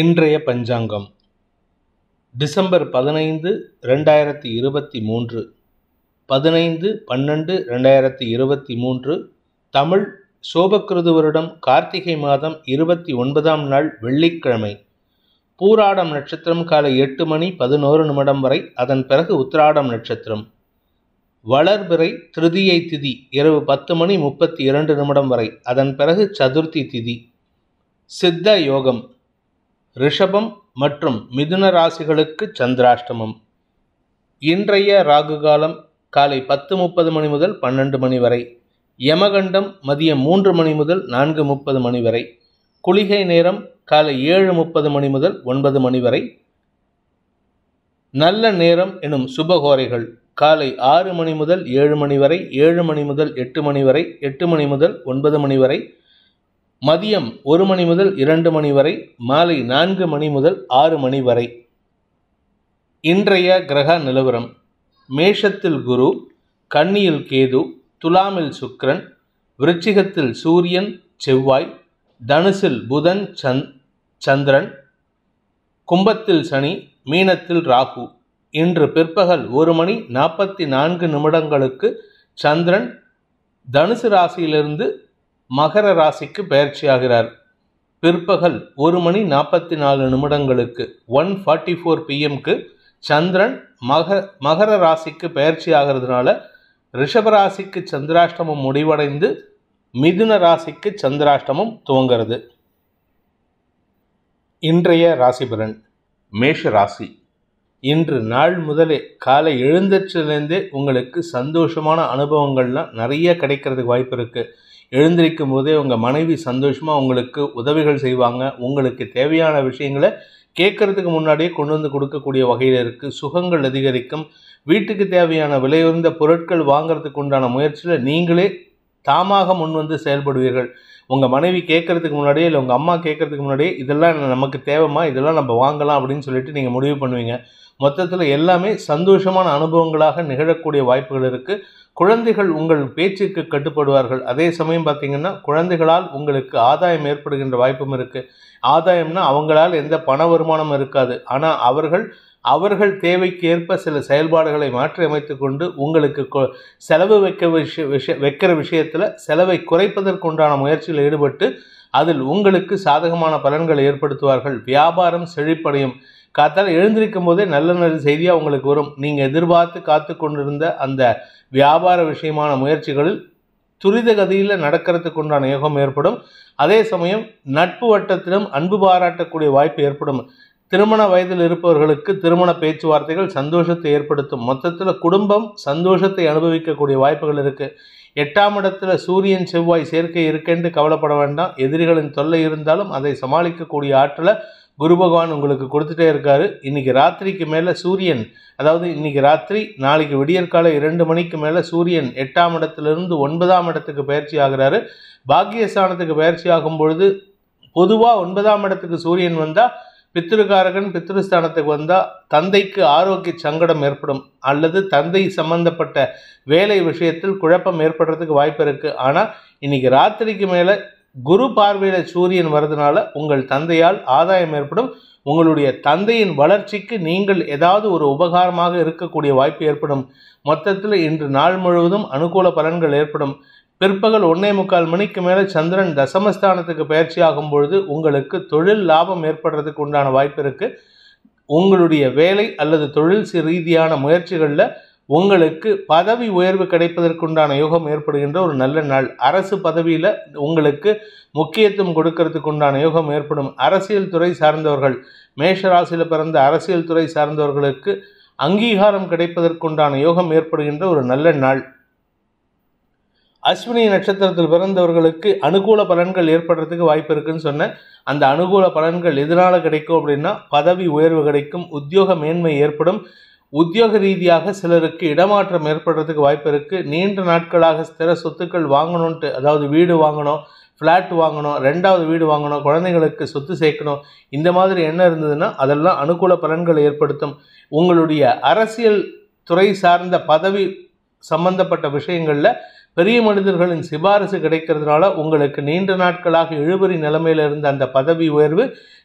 இன்றைய பஞ்சாங்கம் டிசம்பர் பதினைந்து ரெண்டாயிரத்தி இருபத்தி மூன்று பதினைந்து பன்னெண்டு ரெண்டாயிரத்தி இருபத்தி மூன்று தமிழ் சோபக்கிருது வருடம் கார்த்திகை மாதம் இருபத்தி ஒன்பதாம் நாள் வெள்ளிக்கிழமை பூராடம் நட்சத்திரம் காலை எட்டு மணி பதினோரு நிமிடம் வரை அதன் பிறகு உத்திராடம் நட்சத்திரம் வளர்பிறை திருதியை திதி இரவு பத்து மணி முப்பத்தி இரண்டு நிமிடம் வரை அதன் பிறகு சதுர்த்தி திதி சித்த யோகம் ரிஷபம் மற்றும் மிதுன ராசிகளுக்கு சந்திராஷ்டமம் இன்றைய ராகு காலம் காலை பத்து முப்பது மணி முதல் பன்னெண்டு மணி வரை யமகண்டம் மதியம் மூன்று மணி முதல் நான்கு முப்பது மணி வரை குளிகை நேரம் காலை ஏழு முப்பது மணி முதல் ஒன்பது மணி வரை நல்ல நேரம் எனும் சுபகோரைகள் காலை ஆறு மணி முதல் ஏழு மணி வரை ஏழு மணி முதல் எட்டு மணி வரை எட்டு மணி முதல் ஒன்பது மணி வரை மதியம் ஒரு மணி முதல் இரண்டு மணி வரை மாலை நான்கு மணி முதல் ஆறு மணி வரை இன்றைய கிரக நிலவரம் மேஷத்தில் குரு கன்னியில் கேது துலாமில் சுக்ரன் விருச்சிகத்தில் சூரியன் செவ்வாய் தனுசில் புதன் சந்த் சந்திரன் கும்பத்தில் சனி மீனத்தில் ராகு இன்று பிற்பகல் ஒரு மணி நாற்பத்தி நான்கு நிமிடங்களுக்கு சந்திரன் தனுசு ராசியிலிருந்து மகர ராசிக்கு பயிற்சியாகிறார் பிற்பகல் ஒரு மணி நாற்பத்தி நாலு நிமிடங்களுக்கு ஒன் ஃபார்ட்டி ஃபோர் பிஎம்க்கு சந்திரன் மக மகர ராசிக்கு பயிற்சி ஆகிறதுனால ரிஷபராசிக்கு சந்திராஷ்டமம் முடிவடைந்து மிதுன ராசிக்கு சந்திராஷ்டமம் துவங்கிறது இன்றைய ராசிபலன் மேஷ ராசி இன்று நாள் முதலே காலை எழுந்திரிச்சதுலேருந்தே உங்களுக்கு சந்தோஷமான அனுபவங்கள்லாம் நிறைய கிடைக்கிறதுக்கு வாய்ப்பு இருக்குது எழுந்திருக்கும் போதே உங்கள் மனைவி சந்தோஷமாக உங்களுக்கு உதவிகள் செய்வாங்க உங்களுக்கு தேவையான விஷயங்களை கேட்கறதுக்கு முன்னாடியே கொண்டு வந்து கொடுக்கக்கூடிய வகையில் இருக்குது சுகங்கள் அதிகரிக்கும் வீட்டுக்கு தேவையான உயர்ந்த பொருட்கள் வாங்கிறதுக்கு உண்டான முயற்சியில் நீங்களே தாமாக முன்வந்து செயல்படுவீர்கள் உங்கள் மனைவி கேட்குறதுக்கு முன்னாடியே இல்லை உங்கள் அம்மா கேட்குறதுக்கு முன்னாடியே இதெல்லாம் நமக்கு தேவைமா இதெல்லாம் நம்ம வாங்கலாம் அப்படின்னு சொல்லிட்டு நீங்கள் முடிவு பண்ணுவீங்க மொத்தத்தில் எல்லாமே சந்தோஷமான அனுபவங்களாக நிகழக்கூடிய வாய்ப்புகள் இருக்குது குழந்தைகள் உங்கள் பேச்சுக்கு கட்டுப்படுவார்கள் அதே சமயம் பார்த்திங்கன்னா குழந்தைகளால் உங்களுக்கு ஆதாயம் ஏற்படுகின்ற வாய்ப்பும் இருக்குது ஆதாயம்னா அவங்களால் எந்த பண வருமானமும் இருக்காது ஆனால் அவர்கள் அவர்கள் தேவைக்கு ஏற்ப சில செயல்பாடுகளை மாற்றி அமைத்து கொண்டு உங்களுக்கு செலவு வைக்க விஷய விஷய வைக்கிற விஷயத்தில் செலவை குறைப்பதற்குண்டான முயற்சியில் ஈடுபட்டு அதில் உங்களுக்கு சாதகமான பலன்களை ஏற்படுத்துவார்கள் வியாபாரம் செழிப்படையும் காத்தால் எழுந்திருக்கும் போதே நல்ல நல்ல செய்தியாக உங்களுக்கு வரும் நீங்கள் எதிர்பார்த்து காத்து கொண்டிருந்த அந்த வியாபார விஷயமான முயற்சிகளில் துரித கதியில் நடக்கிறதுக்கு உண்டான யோகம் ஏற்படும் அதே சமயம் நட்பு வட்டத்திலும் அன்பு பாராட்டக்கூடிய வாய்ப்பு ஏற்படும் திருமண வயதில் இருப்பவர்களுக்கு திருமண பேச்சுவார்த்தைகள் சந்தோஷத்தை ஏற்படுத்தும் மொத்தத்தில் குடும்பம் சந்தோஷத்தை அனுபவிக்கக்கூடிய வாய்ப்புகள் இருக்குது எட்டாம் இடத்துல சூரியன் செவ்வாய் சேர்க்கை இருக்கென்று கவலைப்பட வேண்டாம் எதிரிகளின் தொல்லை இருந்தாலும் அதை சமாளிக்கக்கூடிய ஆற்றலை குரு பகவான் உங்களுக்கு கொடுத்துட்டே இருக்காரு இன்றைக்கி ராத்திரிக்கு மேலே சூரியன் அதாவது இன்னைக்கு ராத்திரி நாளைக்கு விடியற்கால இரண்டு மணிக்கு மேலே சூரியன் எட்டாம் இடத்துலேருந்து ஒன்பதாம் இடத்துக்கு பயிற்சி ஆகிறாரு பாக்கியஸ்தானத்துக்கு பயிற்சி ஆகும் பொழுது பொதுவாக ஒன்பதாம் இடத்துக்கு சூரியன் வந்தால் பித்திருக்காரகன் பித்திருஸ்தானத்துக்கு வந்தால் தந்தைக்கு ஆரோக்கிய சங்கடம் ஏற்படும் அல்லது தந்தை சம்பந்தப்பட்ட வேலை விஷயத்தில் குழப்பம் ஏற்படுறதுக்கு வாய்ப்பு இருக்குது ஆனால் இன்றைக்கி ராத்திரிக்கு மேலே குரு பார்வையில சூரியன் வரதுனால உங்கள் தந்தையால் ஆதாயம் ஏற்படும் உங்களுடைய தந்தையின் வளர்ச்சிக்கு நீங்கள் ஏதாவது ஒரு உபகாரமாக இருக்கக்கூடிய வாய்ப்பு ஏற்படும் மொத்தத்தில் இன்று நாள் முழுவதும் அனுகூல பலன்கள் ஏற்படும் பிற்பகல் ஒன்னே முக்கால் மணிக்கு மேலே சந்திரன் தசமஸ்தானத்துக்கு பயிற்சி ஆகும் பொழுது உங்களுக்கு தொழில் லாபம் ஏற்படுறதுக்கு உண்டான வாய்ப்பு இருக்குது உங்களுடைய வேலை அல்லது தொழில் ரீதியான முயற்சிகளில் உங்களுக்கு பதவி உயர்வு கிடைப்பதற்குண்டான யோகம் ஏற்படுகின்ற ஒரு நல்ல நாள் அரசு பதவியில் உங்களுக்கு முக்கியத்துவம் கொடுக்கறதுக்கு உண்டான யோகம் ஏற்படும் அரசியல் துறை சார்ந்தவர்கள் மேஷராசியில் பிறந்த அரசியல் துறை சார்ந்தவர்களுக்கு அங்கீகாரம் கிடைப்பதற்குண்டான யோகம் ஏற்படுகின்ற ஒரு நல்ல நாள் அஸ்வினி நட்சத்திரத்தில் பிறந்தவர்களுக்கு அனுகூல பலன்கள் ஏற்படுறதுக்கு வாய்ப்பு இருக்குன்னு சொன்ன அந்த அனுகூல பலன்கள் எதனால் கிடைக்கும் அப்படின்னா பதவி உயர்வு கிடைக்கும் உத்தியோக மேன்மை ஏற்படும் உத்தியோக ரீதியாக சிலருக்கு இடமாற்றம் ஏற்படுறதுக்கு வாய்ப்பு இருக்குது நீண்ட நாட்களாக ஸ்திர சொத்துக்கள் வாங்கணுன்ட்டு அதாவது வீடு வாங்கணும் ஃப்ளாட் வாங்கணும் ரெண்டாவது வீடு வாங்கணும் குழந்தைங்களுக்கு சொத்து சேர்க்கணும் இந்த மாதிரி என்ன இருந்ததுன்னா அதெல்லாம் அனுகூல பலன்களை ஏற்படுத்தும் உங்களுடைய அரசியல் துறை சார்ந்த பதவி சம்பந்தப்பட்ட விஷயங்களில் பெரிய மனிதர்களின் சிபாரிசு கிடைக்கிறதுனால உங்களுக்கு நீண்ட நாட்களாக இழுபறி நிலைமையில் இருந்த அந்த பதவி உயர்வு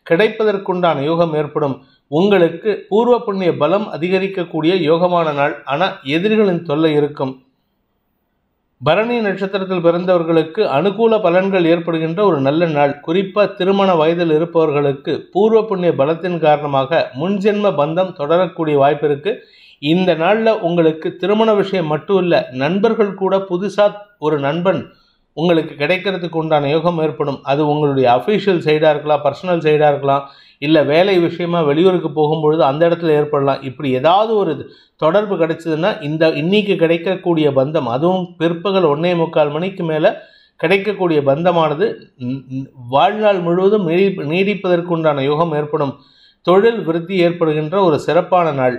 கிடைப்பதற்குண்டான யோகம் ஏற்படும் உங்களுக்கு பூர்வ புண்ணிய பலம் அதிகரிக்கக்கூடிய யோகமான நாள் ஆனால் எதிரிகளின் தொல்லை இருக்கும் பரணி நட்சத்திரத்தில் பிறந்தவர்களுக்கு அனுகூல பலன்கள் ஏற்படுகின்ற ஒரு நல்ல நாள் குறிப்பாக திருமண வயதில் இருப்பவர்களுக்கு பூர்வ புண்ணிய பலத்தின் காரணமாக முன்ஜென்ம பந்தம் தொடரக்கூடிய வாய்ப்பு இருக்கு இந்த நாளில் உங்களுக்கு திருமண விஷயம் மட்டும் இல்லை நண்பர்கள் கூட புதுசாக ஒரு நண்பன் உங்களுக்கு கிடைக்கிறதுக்கு உண்டான யோகம் ஏற்படும் அது உங்களுடைய அஃபீஷியல் சைடாக இருக்கலாம் பர்சனல் சைடாக இருக்கலாம் இல்லை வேலை விஷயமா வெளியூருக்கு போகும்பொழுது அந்த இடத்துல ஏற்படலாம் இப்படி ஏதாவது ஒரு தொடர்பு கிடைச்சதுன்னா இந்த இன்னைக்கு கிடைக்கக்கூடிய பந்தம் அதுவும் பிற்பகல் ஒன்றே முக்கால் மணிக்கு மேலே கிடைக்கக்கூடிய பந்தமானது வாழ்நாள் முழுவதும் நீடி நீடிப்பதற்குண்டான யோகம் ஏற்படும் தொழில் விருத்தி ஏற்படுகின்ற ஒரு சிறப்பான நாள்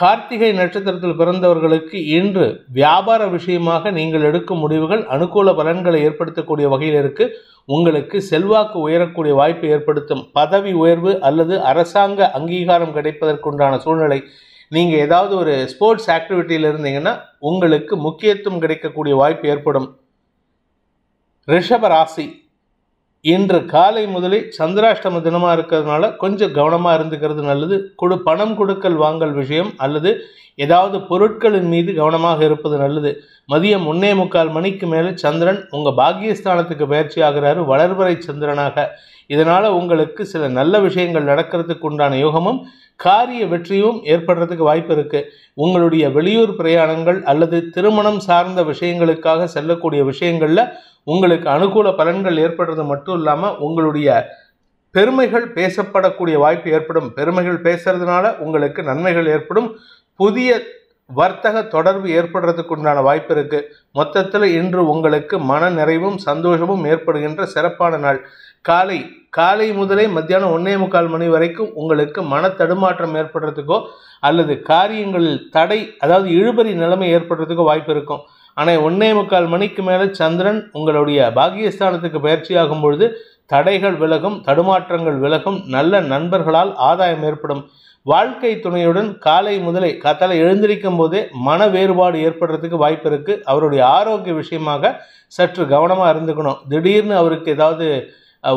கார்த்திகை நட்சத்திரத்தில் பிறந்தவர்களுக்கு இன்று வியாபார விஷயமாக நீங்கள் எடுக்கும் முடிவுகள் அனுகூல பலன்களை ஏற்படுத்தக்கூடிய வகையில் இருக்கு உங்களுக்கு செல்வாக்கு உயரக்கூடிய வாய்ப்பு ஏற்படுத்தும் பதவி உயர்வு அல்லது அரசாங்க அங்கீகாரம் கிடைப்பதற்குண்டான சூழ்நிலை நீங்கள் ஏதாவது ஒரு ஸ்போர்ட்ஸ் ஆக்டிவிட்டியில் இருந்தீங்கன்னா உங்களுக்கு முக்கியத்துவம் கிடைக்கக்கூடிய வாய்ப்பு ஏற்படும் ரிஷபராசி ராசி இன்று காலை முதலே சந்திராஷ்டம தினமாக இருக்கிறதுனால கொஞ்சம் கவனமாக இருந்துக்கிறது நல்லது கொடு பணம் கொடுக்கல் வாங்கல் விஷயம் அல்லது ஏதாவது பொருட்களின் மீது கவனமாக இருப்பது நல்லது மதியம் முன்னே முக்கால் மணிக்கு மேலே சந்திரன் உங்கள் பாக்கியஸ்தானத்துக்கு பயிற்சி ஆகிறாரு வளர்வரை சந்திரனாக இதனால் உங்களுக்கு சில நல்ல விஷயங்கள் நடக்கிறதுக்கு உண்டான யோகமும் காரிய வெற்றியும் ஏற்படுறதுக்கு வாய்ப்பு இருக்குது உங்களுடைய வெளியூர் பிரயாணங்கள் அல்லது திருமணம் சார்ந்த விஷயங்களுக்காக செல்லக்கூடிய விஷயங்களில் உங்களுக்கு அனுகூல பலன்கள் ஏற்படுறது மட்டும் இல்லாமல் உங்களுடைய பெருமைகள் பேசப்படக்கூடிய வாய்ப்பு ஏற்படும் பெருமைகள் பேசுறதுனால உங்களுக்கு நன்மைகள் ஏற்படும் புதிய வர்த்தக தொடர்பு ஏற்படுறதுக்கு உண்டான வாய்ப்பு இருக்கு மொத்தத்தில் இன்று உங்களுக்கு மன நிறைவும் சந்தோஷமும் ஏற்படுகின்ற சிறப்பான நாள் காலை காலை முதலே மத்தியானம் ஒன்னே முக்கால் மணி வரைக்கும் உங்களுக்கு மன தடுமாற்றம் ஏற்படுறதுக்கோ அல்லது காரியங்களில் தடை அதாவது இழுபறி நிலைமை ஏற்படுறதுக்கோ வாய்ப்பு இருக்கும் ஆனால் ஒன்னே முக்கால் மணிக்கு மேலே சந்திரன் உங்களுடைய பாகியஸ்தானத்துக்கு பயிற்சியாகும் பொழுது தடைகள் விலகும் தடுமாற்றங்கள் விலகும் நல்ல நண்பர்களால் ஆதாயம் ஏற்படும் வாழ்க்கை துணையுடன் காலை முதலே காத்தால எழுந்திருக்கும் போதே மன வேறுபாடு ஏற்படுறதுக்கு வாய்ப்பு இருக்குது அவருடைய ஆரோக்கிய விஷயமாக சற்று கவனமாக இருந்துக்கணும் திடீர்னு அவருக்கு ஏதாவது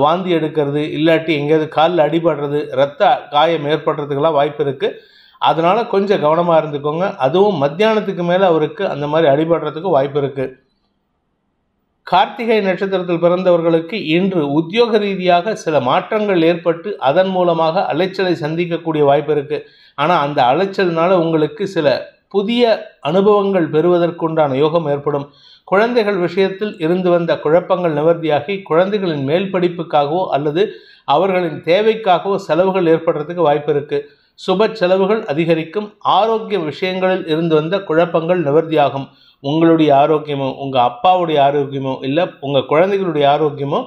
வாந்தி எடுக்கிறது இல்லாட்டி எங்கேயாவது காலில் அடிபடுறது ரத்த காயம் ஏற்படுறதுக்கெல்லாம் வாய்ப்பு இருக்குது அதனால் கொஞ்சம் கவனமாக இருந்துக்கோங்க அதுவும் மத்தியானத்துக்கு மேலே அவருக்கு அந்த மாதிரி அடிபடுறதுக்கு வாய்ப்பு இருக்குது கார்த்திகை நட்சத்திரத்தில் பிறந்தவர்களுக்கு இன்று உத்தியோக ரீதியாக சில மாற்றங்கள் ஏற்பட்டு அதன் மூலமாக அலைச்சலை சந்திக்கக்கூடிய வாய்ப்பு இருக்குது ஆனால் அந்த அலைச்சல்னால் உங்களுக்கு சில புதிய அனுபவங்கள் பெறுவதற்குண்டான யோகம் ஏற்படும் குழந்தைகள் விஷயத்தில் இருந்து வந்த குழப்பங்கள் நிவர்த்தியாகி குழந்தைகளின் மேல் படிப்புக்காகவோ அல்லது அவர்களின் தேவைக்காகவோ செலவுகள் ஏற்படுறதுக்கு வாய்ப்பு இருக்குது சுப செலவுகள் அதிகரிக்கும் ஆரோக்கிய விஷயங்களில் இருந்து வந்த குழப்பங்கள் நிவர்த்தியாகும் உங்களுடைய ஆரோக்கியமோ உங்கள் அப்பாவுடைய ஆரோக்கியமோ இல்லை உங்கள் குழந்தைகளுடைய ஆரோக்கியமோ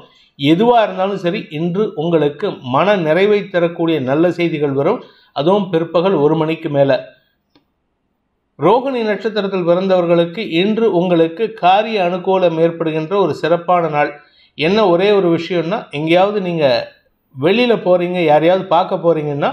எதுவாக இருந்தாலும் சரி இன்று உங்களுக்கு மன நிறைவை தரக்கூடிய நல்ல செய்திகள் வரும் அதுவும் பிற்பகல் ஒரு மணிக்கு மேலே ரோகிணி நட்சத்திரத்தில் பிறந்தவர்களுக்கு இன்று உங்களுக்கு காரிய அனுகூலம் ஏற்படுகின்ற ஒரு சிறப்பான நாள் என்ன ஒரே ஒரு விஷயம்னா எங்கேயாவது நீங்கள் வெளியில் போகிறீங்க யாரையாவது பார்க்க போகிறீங்கன்னா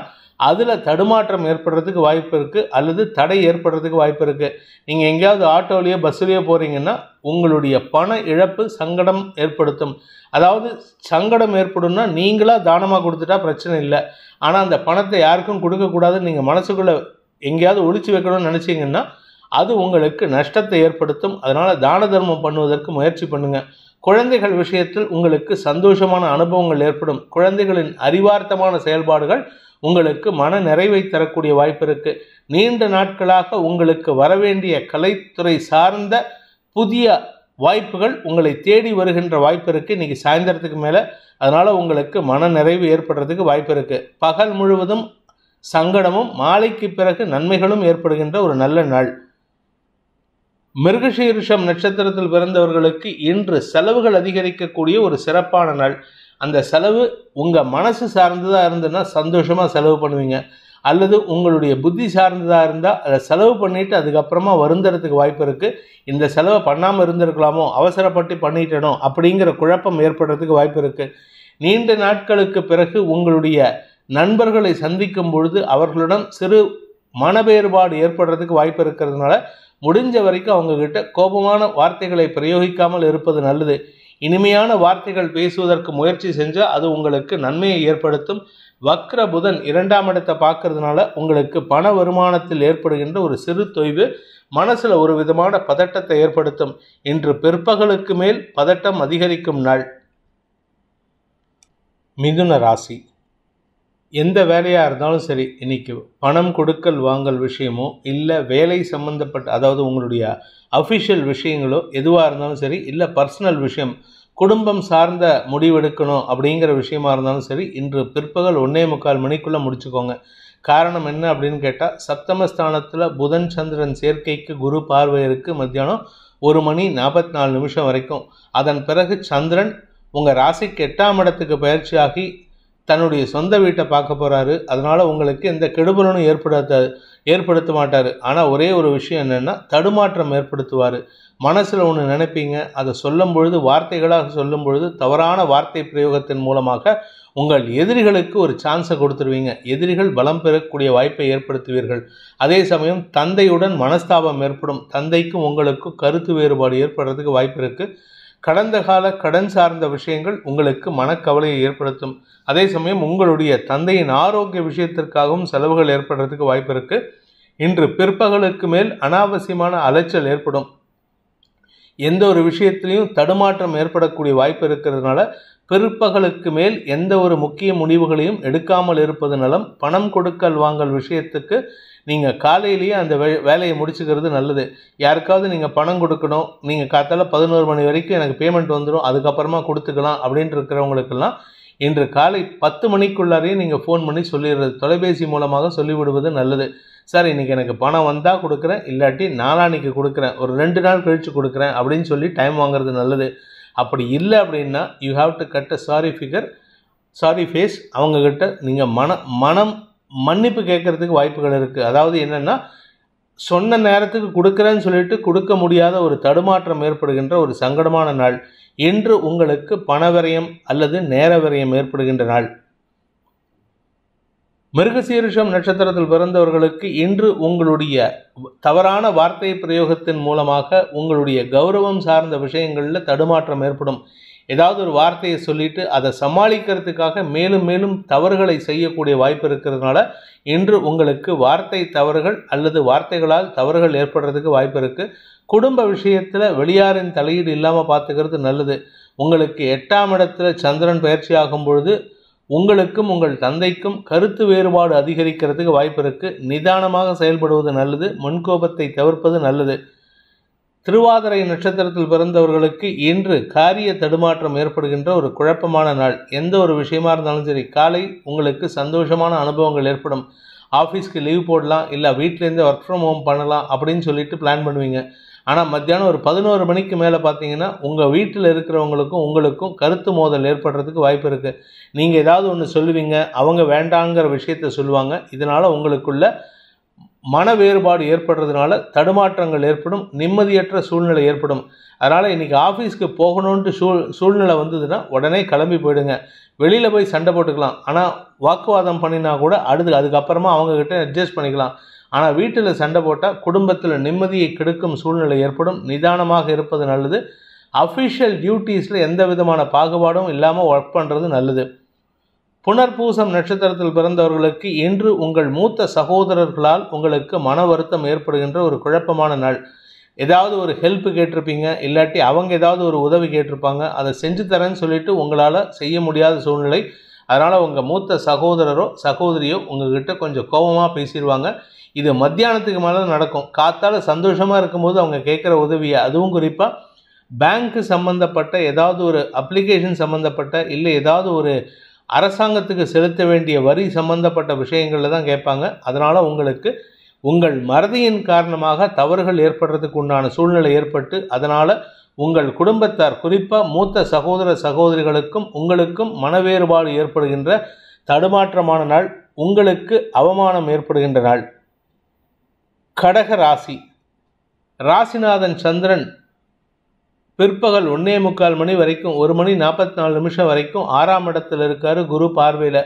அதில் தடுமாற்றம் ஏற்படுறதுக்கு வாய்ப்பு இருக்குது அல்லது தடை ஏற்படுறதுக்கு வாய்ப்பு இருக்குது நீங்கள் எங்கேயாவது ஆட்டோலேயோ பஸ்ஸுலேயோ போகிறீங்கன்னா உங்களுடைய பண இழப்பு சங்கடம் ஏற்படுத்தும் அதாவது சங்கடம் ஏற்படும்னா நீங்களாக தானமாக கொடுத்துட்டா பிரச்சனை இல்லை ஆனால் அந்த பணத்தை யாருக்கும் கொடுக்கக்கூடாதுன்னு நீங்கள் மனசுக்குள்ளே எங்கேயாவது ஒழிச்சு வைக்கணும்னு நினச்சிங்கன்னா அது உங்களுக்கு நஷ்டத்தை ஏற்படுத்தும் அதனால் தான தர்மம் பண்ணுவதற்கு முயற்சி பண்ணுங்கள் குழந்தைகள் விஷயத்தில் உங்களுக்கு சந்தோஷமான அனுபவங்கள் ஏற்படும் குழந்தைகளின் அறிவார்த்தமான செயல்பாடுகள் உங்களுக்கு மன நிறைவை தரக்கூடிய வாய்ப்பு இருக்குது நீண்ட நாட்களாக உங்களுக்கு வரவேண்டிய கலைத்துறை சார்ந்த புதிய வாய்ப்புகள் உங்களை தேடி வருகின்ற வாய்ப்பு இருக்குது இன்றைக்கி சாயந்தரத்துக்கு மேலே அதனால் உங்களுக்கு மன நிறைவு ஏற்படுறதுக்கு வாய்ப்பு இருக்குது பகல் முழுவதும் சங்கடமும் மாலைக்கு பிறகு நன்மைகளும் ஏற்படுகின்ற ஒரு நல்ல நாள் மிருகசீரிஷம் நட்சத்திரத்தில் பிறந்தவர்களுக்கு இன்று செலவுகள் அதிகரிக்கக்கூடிய ஒரு சிறப்பான நாள் அந்த செலவு உங்கள் மனசு சார்ந்ததாக இருந்ததுன்னா சந்தோஷமாக செலவு பண்ணுவீங்க அல்லது உங்களுடைய புத்தி சார்ந்ததாக இருந்தால் அதை செலவு பண்ணிவிட்டு அதுக்கப்புறமா வருந்துறதுக்கு வாய்ப்பு இருக்குது இந்த செலவை பண்ணாமல் இருந்திருக்கலாமோ அவசரப்பட்டு பண்ணிட்டணும் அப்படிங்கிற குழப்பம் ஏற்படுறதுக்கு வாய்ப்பு இருக்குது நீண்ட நாட்களுக்கு பிறகு உங்களுடைய நண்பர்களை சந்திக்கும் பொழுது அவர்களுடன் சிறு மனவேறுபாடு ஏற்படுறதுக்கு வாய்ப்பு இருக்கிறதுனால முடிஞ்ச வரைக்கும் அவங்கக்கிட்ட கோபமான வார்த்தைகளை பிரயோகிக்காமல் இருப்பது நல்லது இனிமையான வார்த்தைகள் பேசுவதற்கு முயற்சி செஞ்சால் அது உங்களுக்கு நன்மையை ஏற்படுத்தும் வக்ர புதன் இரண்டாம் இடத்தை பார்க்கறதுனால உங்களுக்கு பண வருமானத்தில் ஏற்படுகின்ற ஒரு சிறு தொய்வு மனசில் ஒரு விதமான பதட்டத்தை ஏற்படுத்தும் இன்று பிற்பகலுக்கு மேல் பதட்டம் அதிகரிக்கும் நாள் மிதுன ராசி எந்த வேலையாக இருந்தாலும் சரி இன்றைக்கி பணம் கொடுக்கல் வாங்கல் விஷயமோ இல்லை வேலை சம்மந்தப்பட்ட அதாவது உங்களுடைய அஃபிஷியல் விஷயங்களோ எதுவாக இருந்தாலும் சரி இல்லை பர்சனல் விஷயம் குடும்பம் சார்ந்த முடிவெடுக்கணும் அப்படிங்கிற விஷயமா இருந்தாலும் சரி இன்று பிற்பகல் ஒன்றே முக்கால் மணிக்குள்ளே முடிச்சுக்கோங்க காரணம் என்ன அப்படின்னு கேட்டால் சப்தமஸ்தானத்தில் புதன் சந்திரன் சேர்க்கைக்கு குரு பார்வை இருக்குது மத்தியானம் ஒரு மணி நாற்பத்தி நாலு நிமிஷம் வரைக்கும் அதன் பிறகு சந்திரன் உங்கள் ராசிக்கு எட்டாம் இடத்துக்கு பயிற்சியாகி தன்னுடைய சொந்த வீட்டை பார்க்க போகிறாரு அதனால் உங்களுக்கு எந்த கெடுபலனும் ஏற்படுத்த ஏற்படுத்த மாட்டார் ஆனால் ஒரே ஒரு விஷயம் என்னென்னா தடுமாற்றம் ஏற்படுத்துவார் மனசில் ஒன்று நினைப்பீங்க அதை சொல்லும் பொழுது வார்த்தைகளாக சொல்லும் பொழுது தவறான வார்த்தை பிரயோகத்தின் மூலமாக உங்கள் எதிரிகளுக்கு ஒரு சான்ஸை கொடுத்துருவீங்க எதிரிகள் பலம் பெறக்கூடிய வாய்ப்பை ஏற்படுத்துவீர்கள் அதே சமயம் தந்தையுடன் மனஸ்தாபம் ஏற்படும் தந்தைக்கும் உங்களுக்கும் கருத்து வேறுபாடு ஏற்படுறதுக்கு வாய்ப்பு இருக்குது கடந்த கால கடன் சார்ந்த விஷயங்கள் உங்களுக்கு மனக்கவலையை ஏற்படுத்தும் அதே சமயம் உங்களுடைய தந்தையின் ஆரோக்கிய விஷயத்திற்காகவும் செலவுகள் ஏற்படுறதுக்கு வாய்ப்பு இருக்குது இன்று பிற்பகலுக்கு மேல் அனாவசியமான அலைச்சல் ஏற்படும் எந்த ஒரு விஷயத்திலையும் தடுமாற்றம் ஏற்படக்கூடிய வாய்ப்பு இருக்கிறதுனால பிற்பகலுக்கு மேல் எந்த ஒரு முக்கிய முடிவுகளையும் எடுக்காமல் இருப்பது நலம் பணம் கொடுக்கல் வாங்கல் விஷயத்துக்கு நீங்கள் காலையிலேயே அந்த வே வேலையை முடிச்சுக்கிறது நல்லது யாருக்காவது நீங்கள் பணம் கொடுக்கணும் நீங்கள் காத்தால பதினோரு மணி வரைக்கும் எனக்கு பேமெண்ட் வந்துடும் அதுக்கப்புறமா கொடுத்துக்கலாம் அப்படின்ட்டு இருக்கிறவங்களுக்கெல்லாம் இன்று காலை பத்து மணிக்குள்ளாரையே நீங்கள் ஃபோன் பண்ணி சொல்லிடுறது தொலைபேசி மூலமாக சொல்லிவிடுவது நல்லது சார் இன்றைக்கி எனக்கு பணம் வந்தால் கொடுக்குறேன் இல்லாட்டி நாளானிக்கு கொடுக்குறேன் ஒரு ரெண்டு நாள் கழித்து கொடுக்குறேன் அப்படின்னு சொல்லி டைம் வாங்குறது நல்லது அப்படி இல்லை அப்படின்னா you have to cut a sorry figure sorry face அவங்கக்கிட்ட நீங்கள் மன மனம் மன்னிப்பு கேட்குறதுக்கு வாய்ப்புகள் இருக்குது அதாவது என்னென்னா சொன்ன நேரத்துக்கு கொடுக்குறேன்னு சொல்லிட்டு கொடுக்க முடியாத ஒரு தடுமாற்றம் ஏற்படுகின்ற ஒரு சங்கடமான நாள் இன்று உங்களுக்கு பண அல்லது நேர விரயம் ஏற்படுகின்ற நாள் மிருகசீரிஷம் நட்சத்திரத்தில் பிறந்தவர்களுக்கு இன்று உங்களுடைய தவறான வார்த்தை பிரயோகத்தின் மூலமாக உங்களுடைய கௌரவம் சார்ந்த விஷயங்களில் தடுமாற்றம் ஏற்படும் ஏதாவது ஒரு வார்த்தையை சொல்லிட்டு அதை சமாளிக்கிறதுக்காக மேலும் மேலும் தவறுகளை செய்யக்கூடிய வாய்ப்பு இருக்கிறதுனால இன்று உங்களுக்கு வார்த்தை தவறுகள் அல்லது வார்த்தைகளால் தவறுகள் ஏற்படுறதுக்கு வாய்ப்பு இருக்குது குடும்ப விஷயத்தில் வெளியாரின் தலையீடு இல்லாமல் பார்த்துக்கிறது நல்லது உங்களுக்கு எட்டாம் இடத்துல சந்திரன் பயிற்சி ஆகும் பொழுது உங்களுக்கும் உங்கள் தந்தைக்கும் கருத்து வேறுபாடு அதிகரிக்கிறதுக்கு வாய்ப்பு இருக்கு நிதானமாக செயல்படுவது நல்லது முன்கோபத்தை தவிர்ப்பது நல்லது திருவாதிரை நட்சத்திரத்தில் பிறந்தவர்களுக்கு இன்று காரிய தடுமாற்றம் ஏற்படுகின்ற ஒரு குழப்பமான நாள் எந்த ஒரு விஷயமா இருந்தாலும் சரி காலை உங்களுக்கு சந்தோஷமான அனுபவங்கள் ஏற்படும் ஆஃபீஸ்க்கு லீவ் போடலாம் இல்லை வீட்டிலேருந்து ஒர்க் ஃப்ரம் ஹோம் பண்ணலாம் அப்படின்னு சொல்லிட்டு பிளான் பண்ணுவீங்க ஆனால் மத்தியானம் ஒரு பதினோரு மணிக்கு மேலே பார்த்தீங்கன்னா உங்கள் வீட்டில் இருக்கிறவங்களுக்கும் உங்களுக்கும் கருத்து மோதல் ஏற்படுறதுக்கு வாய்ப்பு இருக்குது நீங்கள் ஏதாவது ஒன்று சொல்லுவீங்க அவங்க வேண்டாங்கிற விஷயத்த சொல்லுவாங்க இதனால் உங்களுக்குள்ள மன வேறுபாடு ஏற்படுறதுனால தடுமாற்றங்கள் ஏற்படும் நிம்மதியற்ற சூழ்நிலை ஏற்படும் அதனால் இன்றைக்கி ஆஃபீஸ்க்கு போகணுன்ட்டு சூழ் சூழ்நிலை வந்ததுன்னா உடனே கிளம்பி போயிடுங்க வெளியில் போய் சண்டை போட்டுக்கலாம் ஆனால் வாக்குவாதம் பண்ணினா கூட அடுத்து அதுக்கப்புறமா அவங்கக்கிட்ட அட்ஜஸ்ட் பண்ணிக்கலாம் ஆனால் வீட்டில் சண்டை போட்டால் குடும்பத்தில் நிம்மதியை கெடுக்கும் சூழ்நிலை ஏற்படும் நிதானமாக இருப்பது நல்லது அஃபிஷியல் டியூட்டீஸில் எந்த விதமான பாகுபாடும் இல்லாமல் ஒர்க் பண்ணுறது நல்லது புனர்பூசம் நட்சத்திரத்தில் பிறந்தவர்களுக்கு இன்று உங்கள் மூத்த சகோதரர்களால் உங்களுக்கு மன வருத்தம் ஏற்படுகின்ற ஒரு குழப்பமான நாள் ஏதாவது ஒரு ஹெல்ப் கேட்டிருப்பீங்க இல்லாட்டி அவங்க ஏதாவது ஒரு உதவி கேட்டிருப்பாங்க அதை செஞ்சு தரேன்னு சொல்லிட்டு உங்களால் செய்ய முடியாத சூழ்நிலை அதனால் உங்கள் மூத்த சகோதரரோ சகோதரியோ உங்ககிட்ட கொஞ்சம் கோபமாக பேசிடுவாங்க இது மத்தியானத்துக்கு மேலே நடக்கும் காத்தால் சந்தோஷமாக இருக்கும்போது அவங்க கேட்குற உதவியை அதுவும் குறிப்பாக பேங்க்கு சம்மந்தப்பட்ட ஏதாவது ஒரு அப்ளிகேஷன் சம்மந்தப்பட்ட இல்லை ஏதாவது ஒரு அரசாங்கத்துக்கு செலுத்த வேண்டிய வரி சம்மந்தப்பட்ட விஷயங்களில் தான் கேட்பாங்க அதனால் உங்களுக்கு உங்கள் மறதியின் காரணமாக தவறுகள் ஏற்படுறதுக்கு உண்டான சூழ்நிலை ஏற்பட்டு அதனால் உங்கள் குடும்பத்தார் குறிப்பாக மூத்த சகோதர சகோதரிகளுக்கும் உங்களுக்கும் மனவேறுபாடு ஏற்படுகின்ற தடுமாற்றமான நாள் உங்களுக்கு அவமானம் ஏற்படுகின்ற நாள் கடக ராசி ராசிநாதன் சந்திரன் பிற்பகல் ஒன்னே முக்கால் மணி வரைக்கும் ஒரு மணி நாற்பத்தி நாலு நிமிஷம் வரைக்கும் ஆறாம் இடத்தில் இருக்கார் குரு பார்வையில்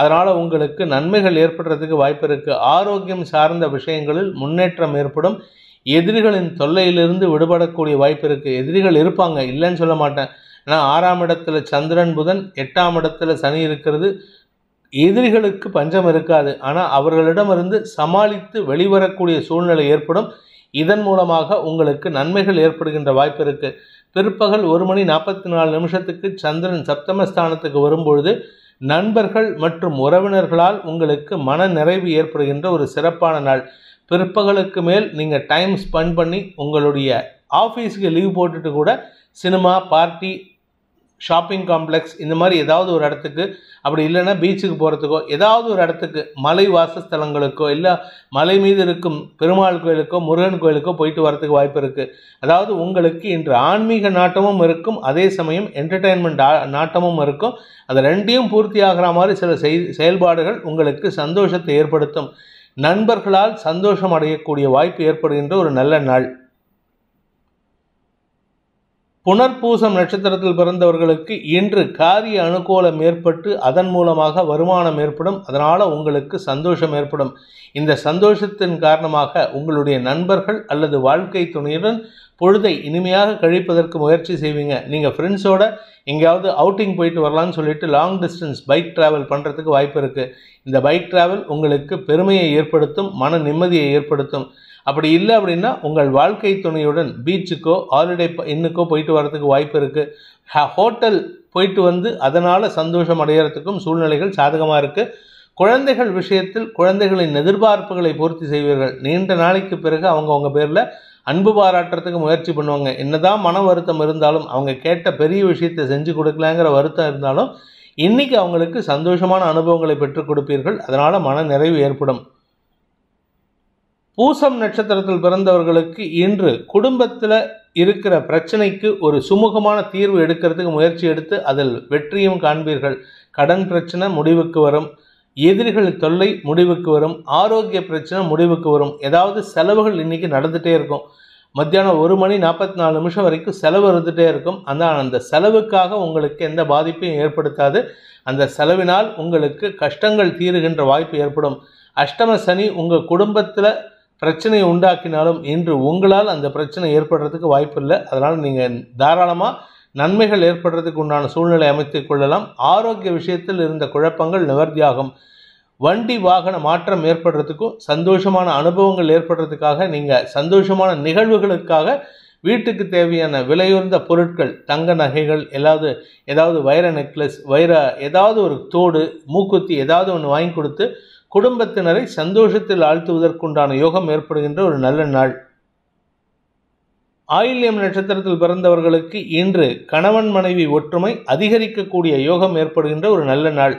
அதனால் உங்களுக்கு நன்மைகள் ஏற்படுறதுக்கு வாய்ப்பு இருக்குது ஆரோக்கியம் சார்ந்த விஷயங்களில் முன்னேற்றம் ஏற்படும் எதிரிகளின் தொல்லையிலிருந்து விடுபடக்கூடிய வாய்ப்பு இருக்குது எதிரிகள் இருப்பாங்க இல்லைன்னு சொல்ல மாட்டேன் ஆனால் ஆறாம் இடத்துல சந்திரன் புதன் எட்டாம் இடத்துல சனி இருக்கிறது எதிரிகளுக்கு பஞ்சம் இருக்காது ஆனால் அவர்களிடமிருந்து சமாளித்து வெளிவரக்கூடிய சூழ்நிலை ஏற்படும் இதன் மூலமாக உங்களுக்கு நன்மைகள் ஏற்படுகின்ற வாய்ப்பு இருக்குது பிற்பகல் ஒரு மணி நாற்பத்தி நாலு நிமிஷத்துக்கு சந்திரன் சப்தமஸ்தானத்துக்கு வரும்பொழுது நண்பர்கள் மற்றும் உறவினர்களால் உங்களுக்கு மன நிறைவு ஏற்படுகின்ற ஒரு சிறப்பான நாள் பிற்பகலுக்கு மேல் நீங்கள் டைம் ஸ்பெண்ட் பண்ணி உங்களுடைய ஆஃபீஸுக்கு லீவ் போட்டுட்டு கூட சினிமா பார்ட்டி ஷாப்பிங் காம்ப்ளெக்ஸ் இந்த மாதிரி ஏதாவது ஒரு இடத்துக்கு அப்படி இல்லைன்னா பீச்சுக்கு போகிறதுக்கோ ஏதாவது ஒரு இடத்துக்கு மலை வாசஸ்தலங்களுக்கோ இல்லை மலை மீது இருக்கும் பெருமாள் கோயிலுக்கோ முருகன் கோயிலுக்கோ போயிட்டு வரத்துக்கு வாய்ப்பு இருக்குது அதாவது உங்களுக்கு இன்று ஆன்மீக நாட்டமும் இருக்கும் அதே சமயம் என்டர்டெயின்மெண்ட் நாட்டமும் இருக்கும் அது ரெண்டையும் பூர்த்தி ஆகிற மாதிரி சில செயல்பாடுகள் உங்களுக்கு சந்தோஷத்தை ஏற்படுத்தும் நண்பர்களால் சந்தோஷம் அடையக்கூடிய வாய்ப்பு ஏற்படுகின்ற ஒரு நல்ல நாள் புனர்பூசம் நட்சத்திரத்தில் பிறந்தவர்களுக்கு இன்று காரிய அனுகூலம் ஏற்பட்டு அதன் மூலமாக வருமானம் ஏற்படும் அதனால் உங்களுக்கு சந்தோஷம் ஏற்படும் இந்த சந்தோஷத்தின் காரணமாக உங்களுடைய நண்பர்கள் அல்லது வாழ்க்கை துணையுடன் பொழுதை இனிமையாக கழிப்பதற்கு முயற்சி செய்வீங்க நீங்கள் ஃப்ரெண்ட்ஸோட எங்கேயாவது அவுட்டிங் போயிட்டு வரலான்னு சொல்லிட்டு லாங் டிஸ்டன்ஸ் பைக் ட்ராவல் பண்ணுறதுக்கு வாய்ப்பு இருக்குது இந்த பைக் ட்ராவல் உங்களுக்கு பெருமையை ஏற்படுத்தும் மன நிம்மதியை ஏற்படுத்தும் அப்படி இல்லை அப்படின்னா உங்கள் வாழ்க்கை துணையுடன் பீச்சுக்கோ ஹாலிடே இன்னுக்கோ போயிட்டு வரதுக்கு வாய்ப்பு இருக்குது ஹோட்டல் போயிட்டு வந்து அதனால் சந்தோஷம் அடைகிறதுக்கும் சூழ்நிலைகள் சாதகமாக இருக்குது குழந்தைகள் விஷயத்தில் குழந்தைகளின் எதிர்பார்ப்புகளை பூர்த்தி செய்வீர்கள் நீண்ட நாளைக்கு பிறகு அவங்க அவங்க பேரில் அன்பு பாராட்டுறதுக்கு முயற்சி பண்ணுவாங்க என்னதான் மன வருத்தம் இருந்தாலும் அவங்க கேட்ட பெரிய விஷயத்தை செஞ்சு கொடுக்கலங்கிற வருத்தம் இருந்தாலும் இன்றைக்கி அவங்களுக்கு சந்தோஷமான அனுபவங்களை பெற்றுக் கொடுப்பீர்கள் அதனால் மன நிறைவு ஏற்படும் பூசம் நட்சத்திரத்தில் பிறந்தவர்களுக்கு இன்று குடும்பத்தில் இருக்கிற பிரச்சனைக்கு ஒரு சுமூகமான தீர்வு எடுக்கிறதுக்கு முயற்சி எடுத்து அதில் வெற்றியும் காண்பீர்கள் கடன் பிரச்சனை முடிவுக்கு வரும் எதிரிகள் தொல்லை முடிவுக்கு வரும் ஆரோக்கிய பிரச்சனை முடிவுக்கு வரும் ஏதாவது செலவுகள் இன்றைக்கி நடந்துகிட்டே இருக்கும் மத்தியானம் ஒரு மணி நாற்பத்தி நாலு நிமிஷம் வரைக்கும் செலவு இருந்துகிட்டே இருக்கும் ஆனால் அந்த செலவுக்காக உங்களுக்கு எந்த பாதிப்பையும் ஏற்படுத்தாது அந்த செலவினால் உங்களுக்கு கஷ்டங்கள் தீருகின்ற வாய்ப்பு ஏற்படும் அஷ்டம சனி உங்கள் குடும்பத்தில் பிரச்சனையை உண்டாக்கினாலும் இன்று உங்களால் அந்த பிரச்சனை ஏற்படுறதுக்கு வாய்ப்பு இல்லை அதனால் நீங்கள் தாராளமாக நன்மைகள் ஏற்படுறதுக்கு உண்டான சூழ்நிலை அமைத்துக் கொள்ளலாம் ஆரோக்கிய விஷயத்தில் இருந்த குழப்பங்கள் நிவர்த்தியாகும் வண்டி வாகன மாற்றம் ஏற்படுறதுக்கும் சந்தோஷமான அனுபவங்கள் ஏற்படுறதுக்காக நீங்கள் சந்தோஷமான நிகழ்வுகளுக்காக வீட்டுக்கு தேவையான விலையுயர்ந்த பொருட்கள் தங்க நகைகள் ஏதாவது ஏதாவது வைர நெக்லஸ் வைர ஏதாவது ஒரு தோடு மூக்குத்தி ஏதாவது ஒன்று வாங்கி கொடுத்து குடும்பத்தினரை சந்தோஷத்தில் ஆழ்த்துவதற்குண்டான யோகம் ஏற்படுகின்ற ஒரு நல்ல நாள் ஆயில்யம் நட்சத்திரத்தில் பிறந்தவர்களுக்கு இன்று கணவன் மனைவி ஒற்றுமை அதிகரிக்கக்கூடிய யோகம் ஏற்படுகின்ற ஒரு நல்ல நாள்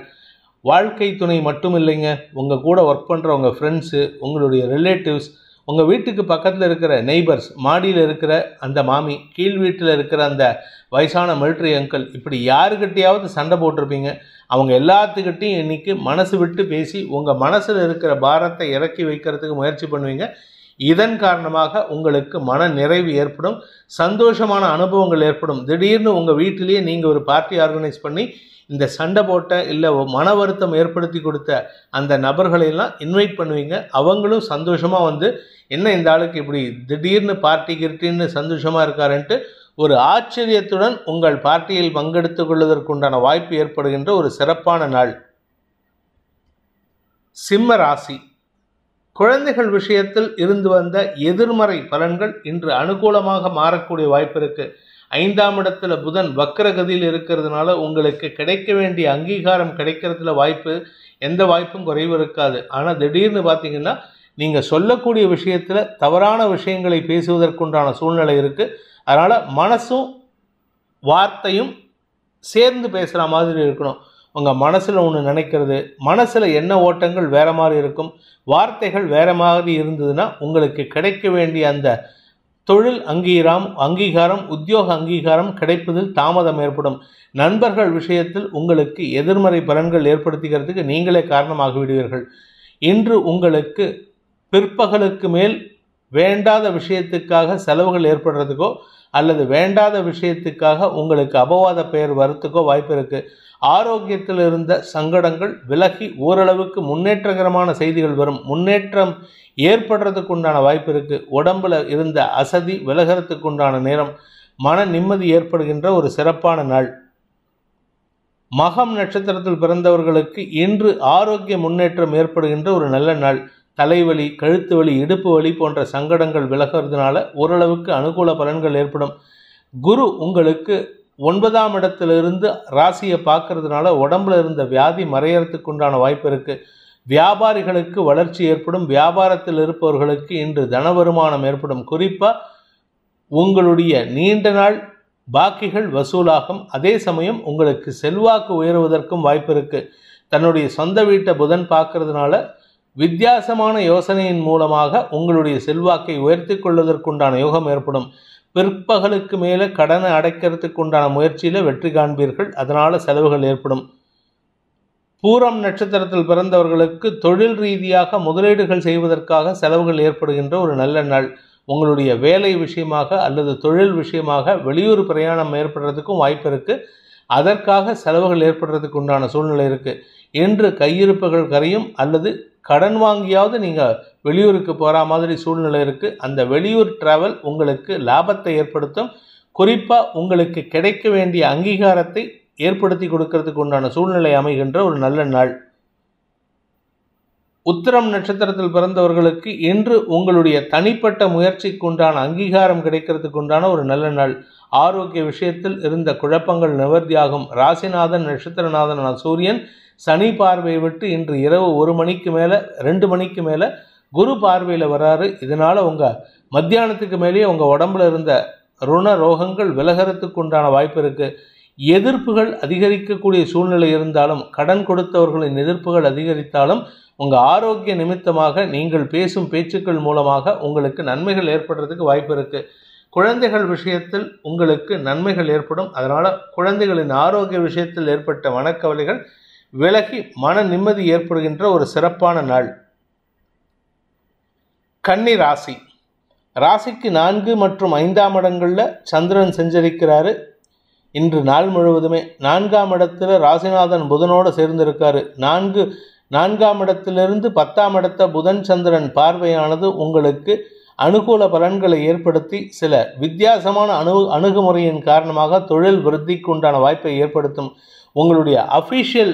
வாழ்க்கை துணை மட்டும் இல்லைங்க உங்கள் கூட ஒர்க் பண்ணுற உங்கள் ஃப்ரெண்ட்ஸு உங்களுடைய ரிலேட்டிவ்ஸ் உங்கள் வீட்டுக்கு பக்கத்தில் இருக்கிற நெய்பர்ஸ் மாடியில் இருக்கிற அந்த மாமி கீழ் வீட்டில் இருக்கிற அந்த வயசான மிலிட்ரி அங்கிள் இப்படி யாருக்கிட்டையாவது சண்டை போட்டிருப்பீங்க அவங்க எல்லாத்துக்கிட்டையும் இன்றைக்கி மனசு விட்டு பேசி உங்கள் மனசில் இருக்கிற பாரத்தை இறக்கி வைக்கிறதுக்கு முயற்சி பண்ணுவீங்க இதன் காரணமாக உங்களுக்கு மன நிறைவு ஏற்படும் சந்தோஷமான அனுபவங்கள் ஏற்படும் திடீர்னு உங்கள் வீட்டிலேயே நீங்கள் ஒரு பார்ட்டி ஆர்கனைஸ் பண்ணி இந்த சண்டை போட்ட இல்லை மன வருத்தம் ஏற்படுத்தி கொடுத்த அந்த நபர்களையெல்லாம் இன்வைட் பண்ணுவீங்க அவங்களும் சந்தோஷமாக வந்து என்ன இந்த ஆளுக்கு இப்படி திடீர்னு பார்ட்டி கிட்டின்னு சந்தோஷமாக இருக்காருன்ட்டு ஒரு ஆச்சரியத்துடன் உங்கள் பார்ட்டியில் பங்கெடுத்துக் கொள்வதற்குண்டான வாய்ப்பு ஏற்படுகின்ற ஒரு சிறப்பான நாள் சிம்ம ராசி குழந்தைகள் விஷயத்தில் இருந்து வந்த எதிர்மறை பலன்கள் இன்று அனுகூலமாக மாறக்கூடிய வாய்ப்பு இருக்கு ஐந்தாம் இடத்துல புதன் வக்கரகதியில் இருக்கிறதுனால உங்களுக்கு கிடைக்க வேண்டிய அங்கீகாரம் கிடைக்கிறதுல வாய்ப்பு எந்த வாய்ப்பும் குறைவு இருக்காது ஆனால் திடீர்னு பார்த்தீங்கன்னா நீங்கள் சொல்லக்கூடிய விஷயத்தில் தவறான விஷயங்களை பேசுவதற்குண்டான சூழ்நிலை இருக்குது அதனால் மனசும் வார்த்தையும் சேர்ந்து பேசுகிற மாதிரி இருக்கணும் உங்கள் மனசில் ஒன்று நினைக்கிறது மனசில் என்ன ஓட்டங்கள் வேறு மாதிரி இருக்கும் வார்த்தைகள் வேறு மாதிரி இருந்ததுன்னா உங்களுக்கு கிடைக்க வேண்டிய அந்த தொழில் அங்கீகாரம் அங்கீகாரம் உத்தியோக அங்கீகாரம் கிடைப்பதில் தாமதம் ஏற்படும் நண்பர்கள் விஷயத்தில் உங்களுக்கு எதிர்மறை பலன்கள் ஏற்படுத்துகிறதுக்கு நீங்களே காரணமாகிவிடுவீர்கள் இன்று உங்களுக்கு பிற்பகலுக்கு மேல் வேண்டாத விஷயத்துக்காக செலவுகள் ஏற்படுறதுக்கோ அல்லது வேண்டாத விஷயத்துக்காக உங்களுக்கு அபவாத பெயர் வரத்துக்கோ வாய்ப்பு இருக்குது ஆரோக்கியத்தில் இருந்த சங்கடங்கள் விலகி ஓரளவுக்கு முன்னேற்றகரமான செய்திகள் வரும் முன்னேற்றம் ஏற்படுறதுக்கு உண்டான வாய்ப்பு இருக்குது உடம்பில் இருந்த அசதி விலகிறதுக்கு உண்டான நேரம் மன நிம்மதி ஏற்படுகின்ற ஒரு சிறப்பான நாள் மகம் நட்சத்திரத்தில் பிறந்தவர்களுக்கு இன்று ஆரோக்கிய முன்னேற்றம் ஏற்படுகின்ற ஒரு நல்ல நாள் தலைவலி கழுத்து வலி இடுப்பு வலி போன்ற சங்கடங்கள் விலகிறதுனால ஓரளவுக்கு அனுகூல பலன்கள் ஏற்படும் குரு உங்களுக்கு ஒன்பதாம் இடத்திலிருந்து ராசியை பார்க்கறதுனால உடம்புல இருந்த வியாதி மறையறதுக்கு உண்டான வாய்ப்பு இருக்குது வியாபாரிகளுக்கு வளர்ச்சி ஏற்படும் வியாபாரத்தில் இருப்பவர்களுக்கு இன்று தன வருமானம் ஏற்படும் குறிப்பாக உங்களுடைய நீண்ட நாள் பாக்கிகள் வசூலாகும் அதே சமயம் உங்களுக்கு செல்வாக்கு உயருவதற்கும் வாய்ப்பு இருக்குது தன்னுடைய சொந்த வீட்டை புதன் பார்க்கறதுனால வித்தியாசமான யோசனையின் மூலமாக உங்களுடைய செல்வாக்கை உயர்த்தி கொள்வதற்குண்டான யோகம் ஏற்படும் பிற்பகலுக்கு மேலே கடனை அடைக்கிறதுக்கு உண்டான முயற்சியில் வெற்றி காண்பீர்கள் அதனால் செலவுகள் ஏற்படும் பூரம் நட்சத்திரத்தில் பிறந்தவர்களுக்கு தொழில் ரீதியாக முதலீடுகள் செய்வதற்காக செலவுகள் ஏற்படுகின்ற ஒரு நல்ல நாள் உங்களுடைய வேலை விஷயமாக அல்லது தொழில் விஷயமாக வெளியூர் பிரயாணம் ஏற்படுறதுக்கும் வாய்ப்பு இருக்குது அதற்காக செலவுகள் ஏற்படுறதுக்கு உண்டான சூழ்நிலை இருக்குது என்று கையிருப்புகள் கரையும் அல்லது கடன் வாங்கியாவது நீங்கள் வெளியூருக்கு போகிற மாதிரி சூழ்நிலை இருக்குது அந்த வெளியூர் ட்ராவல் உங்களுக்கு லாபத்தை ஏற்படுத்தும் குறிப்பாக உங்களுக்கு கிடைக்க வேண்டிய அங்கீகாரத்தை ஏற்படுத்தி கொடுக்கறதுக்கு உண்டான சூழ்நிலை அமைகின்ற ஒரு நல்ல நாள் உத்தரம் நட்சத்திரத்தில் பிறந்தவர்களுக்கு இன்று உங்களுடைய தனிப்பட்ட முயற்சிக்கு உண்டான அங்கீகாரம் கிடைக்கிறதுக்கு உண்டான ஒரு நல்ல நாள் ஆரோக்கிய விஷயத்தில் இருந்த குழப்பங்கள் நிவர்த்தியாகும் ராசிநாதன் நட்சத்திரநாதன் சூரியன் சனி பார்வையை விட்டு இன்று இரவு ஒரு மணிக்கு மேலே ரெண்டு மணிக்கு மேலே குரு பார்வையில் வராரு இதனால் உங்கள் மத்தியானத்துக்கு மேலேயே உங்கள் உடம்புல இருந்த ருண ரோகங்கள் விலகிறதுக்கு உண்டான வாய்ப்பு இருக்குது எதிர்ப்புகள் அதிகரிக்கக்கூடிய சூழ்நிலை இருந்தாலும் கடன் கொடுத்தவர்களின் எதிர்ப்புகள் அதிகரித்தாலும் உங்கள் ஆரோக்கிய நிமித்தமாக நீங்கள் பேசும் பேச்சுக்கள் மூலமாக உங்களுக்கு நன்மைகள் ஏற்படுறதுக்கு வாய்ப்பு இருக்குது குழந்தைகள் விஷயத்தில் உங்களுக்கு நன்மைகள் ஏற்படும் அதனால் குழந்தைகளின் ஆரோக்கிய விஷயத்தில் ஏற்பட்ட மனக்கவலைகள் விலகி மன நிம்மதி ஏற்படுகின்ற ஒரு சிறப்பான நாள் கன்னி ராசி ராசிக்கு நான்கு மற்றும் ஐந்தாம் இடங்களில் சந்திரன் செஞ்சரிக்கிறாரு இன்று நாள் முழுவதுமே நான்காம் இடத்துல ராசிநாதன் புதனோடு சேர்ந்திருக்காரு நான்கு நான்காம் இடத்திலிருந்து பத்தாம் இடத்த புதன் சந்திரன் பார்வையானது உங்களுக்கு அனுகூல பலன்களை ஏற்படுத்தி சில வித்தியாசமான அணு அணுகுமுறையின் காரணமாக தொழில் விருத்திக்கு உண்டான வாய்ப்பை ஏற்படுத்தும் உங்களுடைய அஃபீஷியல்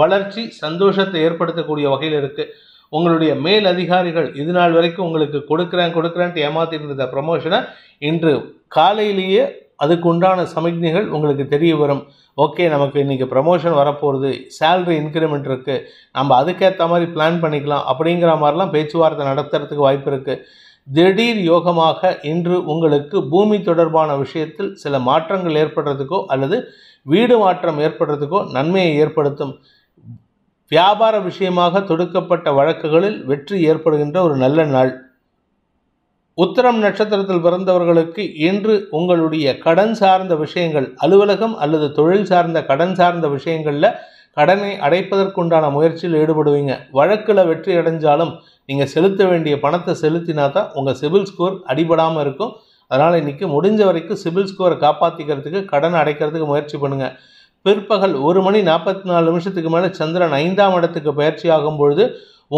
வளர்ச்சி சந்தோஷத்தை ஏற்படுத்தக்கூடிய வகையில் இருக்குது உங்களுடைய மேல் அதிகாரிகள் இது நாள் வரைக்கும் உங்களுக்கு கொடுக்குறேன் கொடுக்குறேன்ட்டு ஏமாத்திட்டு இருந்த ப்ரமோஷனை இன்று காலையிலேயே அதுக்கு உண்டான சமிக்ஞைகள் உங்களுக்கு தெரிய வரும் ஓகே நமக்கு இன்றைக்கி ப்ரமோஷன் வரப்போகிறது சேல்ரி இன்க்ரிமெண்ட் இருக்குது நம்ம அதுக்கேற்ற மாதிரி பிளான் பண்ணிக்கலாம் அப்படிங்கிற மாதிரிலாம் பேச்சுவார்த்தை நடத்துறதுக்கு வாய்ப்பு இருக்குது திடீர் யோகமாக இன்று உங்களுக்கு பூமி தொடர்பான விஷயத்தில் சில மாற்றங்கள் ஏற்படுறதுக்கோ அல்லது வீடு மாற்றம் ஏற்படுறதுக்கோ நன்மையை ஏற்படுத்தும் வியாபார விஷயமாக தொடுக்கப்பட்ட வழக்குகளில் வெற்றி ஏற்படுகின்ற ஒரு நல்ல நாள் உத்தரம் நட்சத்திரத்தில் பிறந்தவர்களுக்கு இன்று உங்களுடைய கடன் சார்ந்த விஷயங்கள் அலுவலகம் அல்லது தொழில் சார்ந்த கடன் சார்ந்த விஷயங்களில் கடனை அடைப்பதற்குண்டான முயற்சியில் ஈடுபடுவீங்க வழக்கில் வெற்றி அடைஞ்சாலும் நீங்கள் செலுத்த வேண்டிய பணத்தை செலுத்தினா தான் உங்கள் சிபில் ஸ்கோர் அடிபடாமல் இருக்கும் அதனால் இன்றைக்கி முடிஞ்ச வரைக்கும் சிபில் ஸ்கோரை காப்பாற்றிக்கிறதுக்கு கடன் அடைக்கிறதுக்கு முயற்சி பண்ணுங்கள் பிற்பகல் ஒரு மணி நாற்பத்தி நாலு நிமிஷத்துக்கு மேலே சந்திரன் ஐந்தாம் இடத்துக்கு பயிற்சி ஆகும் பொழுது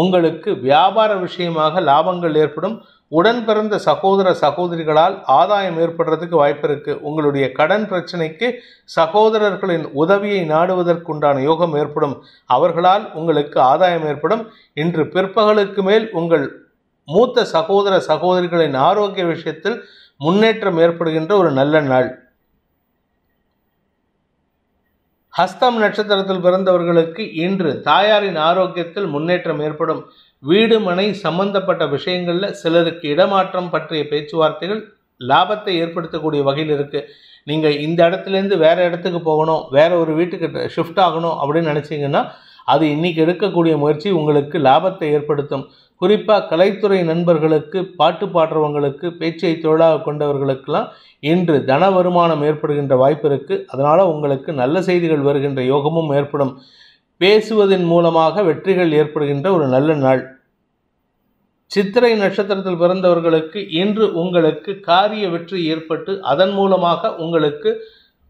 உங்களுக்கு வியாபார விஷயமாக லாபங்கள் ஏற்படும் உடன் பிறந்த சகோதர சகோதரிகளால் ஆதாயம் ஏற்படுறதுக்கு வாய்ப்பு இருக்கு உங்களுடைய கடன் பிரச்சனைக்கு சகோதரர்களின் உதவியை நாடுவதற்குண்டான யோகம் ஏற்படும் அவர்களால் உங்களுக்கு ஆதாயம் ஏற்படும் இன்று பிற்பகலுக்கு மேல் உங்கள் மூத்த சகோதர சகோதரிகளின் ஆரோக்கிய விஷயத்தில் முன்னேற்றம் ஏற்படுகின்ற ஒரு நல்ல நாள் ஹஸ்தம் நட்சத்திரத்தில் பிறந்தவர்களுக்கு இன்று தாயாரின் ஆரோக்கியத்தில் முன்னேற்றம் ஏற்படும் வீடு மனை சம்பந்தப்பட்ட விஷயங்களில் சிலருக்கு இடமாற்றம் பற்றிய பேச்சுவார்த்தைகள் லாபத்தை ஏற்படுத்தக்கூடிய வகையில் இருக்குது நீங்கள் இந்த இடத்துலேருந்து வேறு இடத்துக்கு போகணும் வேறு ஒரு வீட்டுக்கு ஷிஃப்ட் ஆகணும் அப்படின்னு நினச்சிங்கன்னா அது இன்றைக்கி எடுக்கக்கூடிய முயற்சி உங்களுக்கு லாபத்தை ஏற்படுத்தும் குறிப்பாக கலைத்துறை நண்பர்களுக்கு பாட்டு பாடுறவங்களுக்கு பேச்சை தொழிலாக கொண்டவர்களுக்கெல்லாம் இன்று தன வருமானம் ஏற்படுகின்ற வாய்ப்பு இருக்குது அதனால் உங்களுக்கு நல்ல செய்திகள் வருகின்ற யோகமும் ஏற்படும் பேசுவதன் மூலமாக வெற்றிகள் ஏற்படுகின்ற ஒரு நல்ல நாள் சித்திரை நட்சத்திரத்தில் பிறந்தவர்களுக்கு இன்று உங்களுக்கு காரிய வெற்றி ஏற்பட்டு அதன் மூலமாக உங்களுக்கு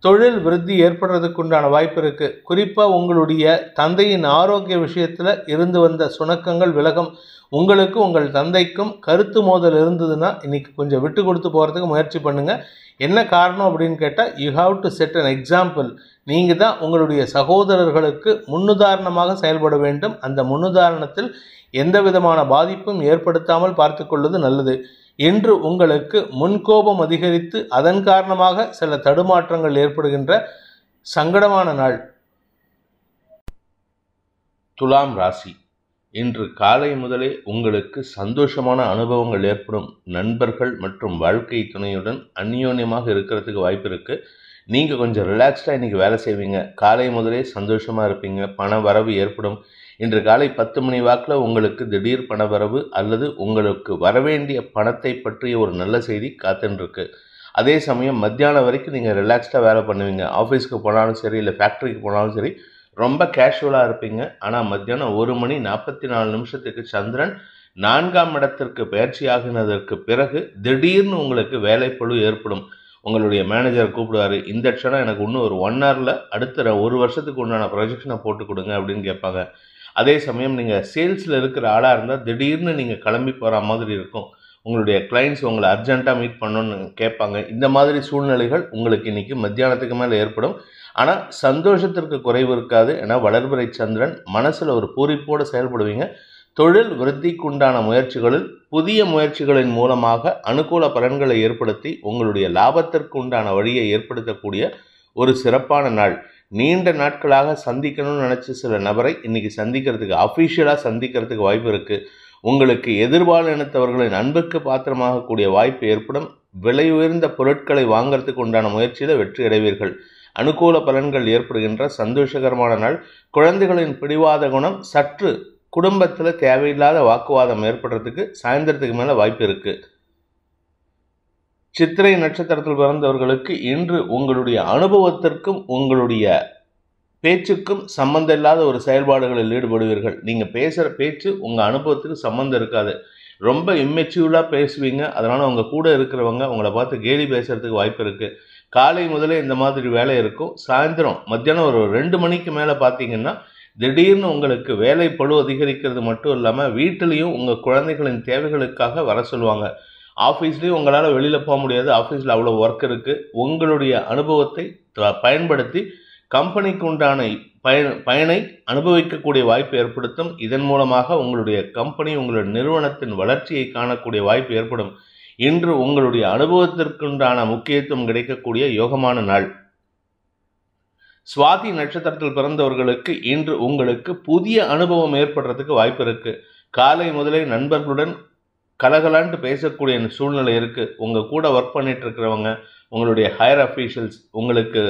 தொழில் விருத்தி ஏற்படுறதுக்கு உண்டான வாய்ப்பு இருக்குது குறிப்பாக உங்களுடைய தந்தையின் ஆரோக்கிய விஷயத்தில் இருந்து வந்த சுணக்கங்கள் விலகம் உங்களுக்கு உங்கள் தந்தைக்கும் கருத்து மோதல் இருந்ததுன்னா இன்னைக்கு கொஞ்சம் விட்டு கொடுத்து போகிறதுக்கு முயற்சி பண்ணுங்கள் என்ன காரணம் அப்படின்னு கேட்டால் you have to set an example நீங்கள் தான் உங்களுடைய சகோதரர்களுக்கு முன்னுதாரணமாக செயல்பட வேண்டும் அந்த முன்னுதாரணத்தில் எந்த விதமான பாதிப்பும் ஏற்படுத்தாமல் கொள்வது நல்லது இன்று உங்களுக்கு முன்கோபம் அதிகரித்து அதன் காரணமாக சில தடுமாற்றங்கள் ஏற்படுகின்ற சங்கடமான நாள் துலாம் ராசி இன்று காலை முதலே உங்களுக்கு சந்தோஷமான அனுபவங்கள் ஏற்படும் நண்பர்கள் மற்றும் வாழ்க்கை துணையுடன் அந்யோன்யமாக இருக்கிறதுக்கு வாய்ப்பு இருக்குது நீங்கள் கொஞ்சம் ரிலாக்ஸ்டாக இன்றைக்கி வேலை செய்வீங்க காலை முதலே சந்தோஷமாக இருப்பீங்க பண வரவு ஏற்படும் இன்று காலை பத்து மணி வாக்கில் உங்களுக்கு திடீர் பண வரவு அல்லது உங்களுக்கு வரவேண்டிய பணத்தை பற்றிய ஒரு நல்ல செய்தி காத்துன்ருக்கு அதே சமயம் மத்தியானம் வரைக்கும் நீங்கள் ரிலாக்ஸ்டாக வேலை பண்ணுவீங்க ஆஃபீஸ்க்கு போனாலும் சரி இல்லை ஃபேக்ட்ரிக்கு போனாலும் சரி ரொம்ப கேஷுவலாக இருப்பீங்க ஆனால் மத்தியானம் ஒரு மணி நாற்பத்தி நாலு நிமிஷத்துக்கு சந்திரன் நான்காம் இடத்திற்கு பயிற்சி பிறகு திடீர்னு உங்களுக்கு வேலைப்பழு ஏற்படும் உங்களுடைய மேனேஜரை கூப்பிடுவாரு இந்த க்ஷணம் எனக்கு இன்னும் ஒரு ஒன் ஹவரில் அடுத்த ஒரு வருஷத்துக்கு உண்டான ப்ரொஜெக்ஷனை போட்டு கொடுங்க அப்படின்னு கேட்பாங்க அதே சமயம் நீங்கள் சேல்ஸில் இருக்கிற ஆளாக இருந்தால் திடீர்னு நீங்கள் கிளம்பி போகிற மாதிரி இருக்கும் உங்களுடைய கிளைண்ட்ஸ் உங்களை அர்ஜென்ட்டாக மீட் பண்ணணும்னு கேட்பாங்க இந்த மாதிரி சூழ்நிலைகள் உங்களுக்கு இன்றைக்கி மத்தியானத்துக்கு மேலே ஏற்படும் ஆனால் சந்தோஷத்திற்கு குறைவு இருக்காது ஏன்னா வளர்பிறை சந்திரன் மனசில் ஒரு பூரிப்போடு செயல்படுவீங்க தொழில் விருத்திக்குண்டான முயற்சிகளில் புதிய முயற்சிகளின் மூலமாக அனுகூல பலன்களை ஏற்படுத்தி உங்களுடைய லாபத்திற்கு உண்டான வழியை ஏற்படுத்தக்கூடிய ஒரு சிறப்பான நாள் நீண்ட நாட்களாக சந்திக்கணும்னு நினச்ச சில நபரை இன்றைக்கி சந்திக்கிறதுக்கு அஃபீஷியலாக சந்திக்கிறதுக்கு வாய்ப்பு இருக்குது உங்களுக்கு எதிர்பால் இனத்தவர்களின் அன்புக்கு பாத்திரமாகக்கூடிய வாய்ப்பு ஏற்படும் விலை உயர்ந்த பொருட்களை வாங்கிறதுக்கு உண்டான முயற்சியில் வெற்றி அடைவீர்கள் அனுகூல பலன்கள் ஏற்படுகின்ற சந்தோஷகரமான நாள் குழந்தைகளின் பிடிவாத குணம் சற்று குடும்பத்தில் தேவையில்லாத வாக்குவாதம் ஏற்படுறதுக்கு சாயந்தரத்துக்கு மேலே வாய்ப்பு இருக்குது சித்திரை நட்சத்திரத்தில் பிறந்தவர்களுக்கு இன்று உங்களுடைய அனுபவத்திற்கும் உங்களுடைய பேச்சுக்கும் சம்மந்தம் இல்லாத ஒரு செயல்பாடுகளில் ஈடுபடுவீர்கள் நீங்கள் பேசுகிற பேச்சு உங்கள் அனுபவத்துக்கு சம்மந்தம் இருக்காது ரொம்ப இம்மெச்சூர்டாக பேசுவீங்க அதனால் அவங்க கூட இருக்கிறவங்க உங்களை பார்த்து கேலி பேசுகிறதுக்கு வாய்ப்பு இருக்குது காலை முதலே இந்த மாதிரி வேலை இருக்கும் சாயந்தரம் மத்தியானம் ஒரு ரெண்டு மணிக்கு மேலே பார்த்தீங்கன்னா திடீர்னு உங்களுக்கு வேலை பழு அதிகரிக்கிறது மட்டும் இல்லாமல் வீட்டிலையும் உங்கள் குழந்தைகளின் தேவைகளுக்காக வர சொல்லுவாங்க ஆஃபீஸ்லேயும் உங்களால் வெளியில் போக முடியாது ஆஃபீஸில் அவ்வளோ ஒர்க் இருக்குது உங்களுடைய அனுபவத்தை பயன்படுத்தி கம்பெனிக்கு உண்டான பயன் பயனை அனுபவிக்கக்கூடிய வாய்ப்பு ஏற்படுத்தும் இதன் மூலமாக உங்களுடைய கம்பெனி உங்களுடைய நிறுவனத்தின் வளர்ச்சியை காணக்கூடிய வாய்ப்பு ஏற்படும் இன்று உங்களுடைய அனுபவத்திற்குண்டான முக்கியத்துவம் கிடைக்கக்கூடிய யோகமான நாள் சுவாதி நட்சத்திரத்தில் பிறந்தவர்களுக்கு இன்று உங்களுக்கு புதிய அனுபவம் ஏற்படுறதுக்கு வாய்ப்பு இருக்குது காலை முதலே நண்பர்களுடன் கலகலான்ட்டு பேசக்கூடிய சூழ்நிலை இருக்குது உங்கள் கூட ஒர்க் பண்ணிட்டு இருக்கிறவங்க உங்களுடைய ஹையர் அஃபீஷியல்ஸ் உங்களுக்கு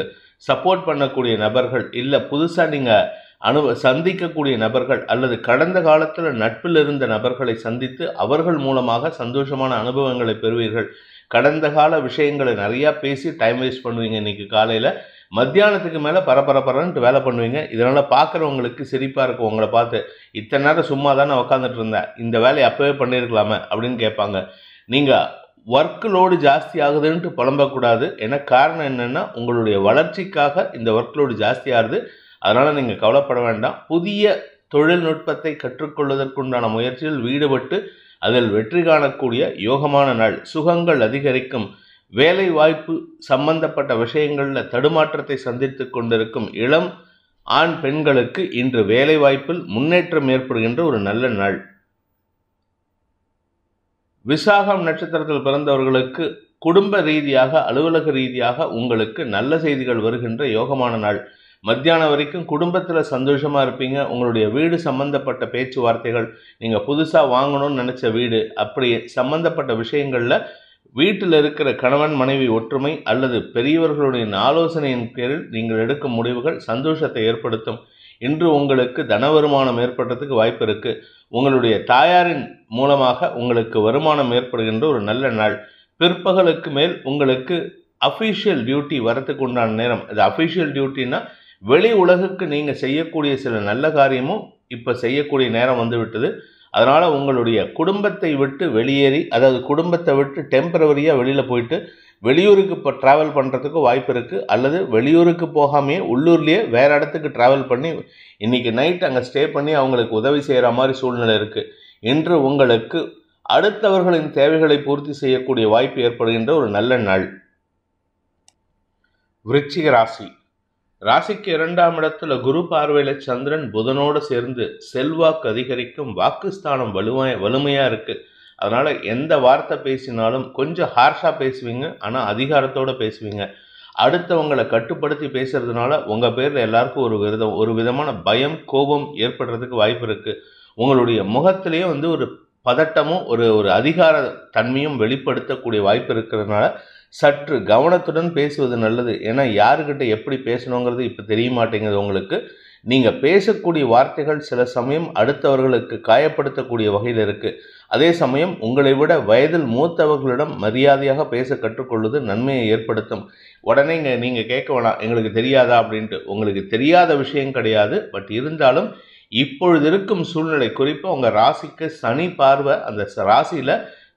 சப்போர்ட் பண்ணக்கூடிய நபர்கள் இல்லை புதுசாக நீங்கள் அனுப சந்திக்கக்கூடிய நபர்கள் அல்லது கடந்த காலத்தில் நட்பில் இருந்த நபர்களை சந்தித்து அவர்கள் மூலமாக சந்தோஷமான அனுபவங்களை பெறுவீர்கள் கடந்த கால விஷயங்களை நிறையா பேசி டைம் வேஸ்ட் பண்ணுவீங்க இன்னைக்கு காலையில் மத்தியானத்துக்கு மேலே பரபரப்பரன்ட்டு வேலை பண்ணுவீங்க இதனால் பார்க்குறவங்களுக்கு சிரிப்பாக இருக்கும் உங்களை பார்த்து இத்தனை நேரம் சும்மா தானே உக்காந்துட்டு இருந்தேன் இந்த வேலையை அப்போவே பண்ணியிருக்கலாமே அப்படின்னு கேட்பாங்க நீங்கள் ஒர்க் லோடு ஜாஸ்தி ஆகுதுன்ட்டு புலம்பக்கூடாது ஏன்னா காரணம் என்னென்னா உங்களுடைய வளர்ச்சிக்காக இந்த ஒர்க் லோடு ஜாஸ்தி ஆகுது அதனால் நீங்கள் கவலைப்பட வேண்டாம் புதிய தொழில்நுட்பத்தை கற்றுக்கொள்வதற்குண்டான முயற்சியில் ஈடுபட்டு அதில் வெற்றி காணக்கூடிய யோகமான நாள் சுகங்கள் அதிகரிக்கும் வேலை வாய்ப்பு சம்பந்தப்பட்ட விஷயங்களில் தடுமாற்றத்தை சந்தித்து கொண்டிருக்கும் இளம் ஆண் பெண்களுக்கு இன்று வேலை வாய்ப்பில் முன்னேற்றம் ஏற்படுகின்ற ஒரு நல்ல நாள் விசாகம் நட்சத்திரத்தில் பிறந்தவர்களுக்கு குடும்ப ரீதியாக அலுவலக ரீதியாக உங்களுக்கு நல்ல செய்திகள் வருகின்ற யோகமான நாள் மத்தியானம் வரைக்கும் குடும்பத்தில் சந்தோஷமாக இருப்பீங்க உங்களுடைய வீடு சம்மந்தப்பட்ட பேச்சுவார்த்தைகள் நீங்கள் புதுசாக வாங்கணும்னு நினச்ச வீடு அப்படி சம்மந்தப்பட்ட விஷயங்களில் வீட்டில் இருக்கிற கணவன் மனைவி ஒற்றுமை அல்லது பெரியவர்களுடைய ஆலோசனையின் பேரில் நீங்கள் எடுக்கும் முடிவுகள் சந்தோஷத்தை ஏற்படுத்தும் இன்று உங்களுக்கு தன வருமானம் ஏற்படுறதுக்கு வாய்ப்பு இருக்குது உங்களுடைய தாயாரின் மூலமாக உங்களுக்கு வருமானம் ஏற்படுகின்ற ஒரு நல்ல நாள் பிற்பகலுக்கு மேல் உங்களுக்கு அஃபீஷியல் டியூட்டி வரத்துக்கு உண்டான நேரம் இது அஃபீஷியல் டியூட்டின்னா வெளி உலகுக்கு நீங்கள் செய்யக்கூடிய சில நல்ல காரியமும் இப்போ செய்யக்கூடிய நேரம் வந்துவிட்டது அதனால் உங்களுடைய குடும்பத்தை விட்டு வெளியேறி அதாவது குடும்பத்தை விட்டு டெம்பரவரியாக வெளியில் போயிட்டு வெளியூருக்கு இப்போ ட்ராவல் பண்ணுறதுக்கு வாய்ப்பு இருக்குது அல்லது வெளியூருக்கு போகாமையே உள்ளூர்லேயே வேறு இடத்துக்கு ட்ராவல் பண்ணி இன்றைக்கி நைட் அங்கே ஸ்டே பண்ணி அவங்களுக்கு உதவி செய்கிற மாதிரி சூழ்நிலை இருக்குது இன்று உங்களுக்கு அடுத்தவர்களின் தேவைகளை பூர்த்தி செய்யக்கூடிய வாய்ப்பு ஏற்படுகின்ற ஒரு நல்ல நாள் விருச்சிக ராசி ராசிக்கு இரண்டாம் இடத்துல குரு பார்வையில சந்திரன் புதனோடு சேர்ந்து செல்வாக்கு அதிகரிக்கும் வாக்குஸ்தானம் வலுவாய் வலிமையா இருக்கு அதனால எந்த வார்த்தை பேசினாலும் கொஞ்சம் ஹார்ஷா பேசுவீங்க ஆனா அதிகாரத்தோட பேசுவீங்க அடுத்தவங்களை கட்டுப்படுத்தி பேசுறதுனால உங்க பேர்ல எல்லாருக்கும் ஒரு விதம் ஒரு விதமான பயம் கோபம் ஏற்படுறதுக்கு வாய்ப்பு இருக்கு உங்களுடைய முகத்திலேயே வந்து ஒரு பதட்டமும் ஒரு ஒரு அதிகார தன்மையும் வெளிப்படுத்தக்கூடிய வாய்ப்பு இருக்கிறதுனால சற்று கவனத்துடன் பேசுவது நல்லது ஏன்னா யாருக்கிட்ட எப்படி பேசணுங்கிறது இப்போ தெரிய மாட்டேங்குது உங்களுக்கு நீங்கள் பேசக்கூடிய வார்த்தைகள் சில சமயம் அடுத்தவர்களுக்கு காயப்படுத்தக்கூடிய வகையில் இருக்குது அதே சமயம் உங்களை விட வயதில் மூத்தவர்களிடம் மரியாதையாக பேச கற்றுக்கொள்வது நன்மையை ஏற்படுத்தும் உடனே இங்கே நீங்கள் கேட்க வேணாம் எங்களுக்கு தெரியாதா அப்படின்ட்டு உங்களுக்கு தெரியாத விஷயம் கிடையாது பட் இருந்தாலும் இப்பொழுது இருக்கும் சூழ்நிலை குறிப்பாக உங்கள் ராசிக்கு சனி பார்வை அந்த ராசியில்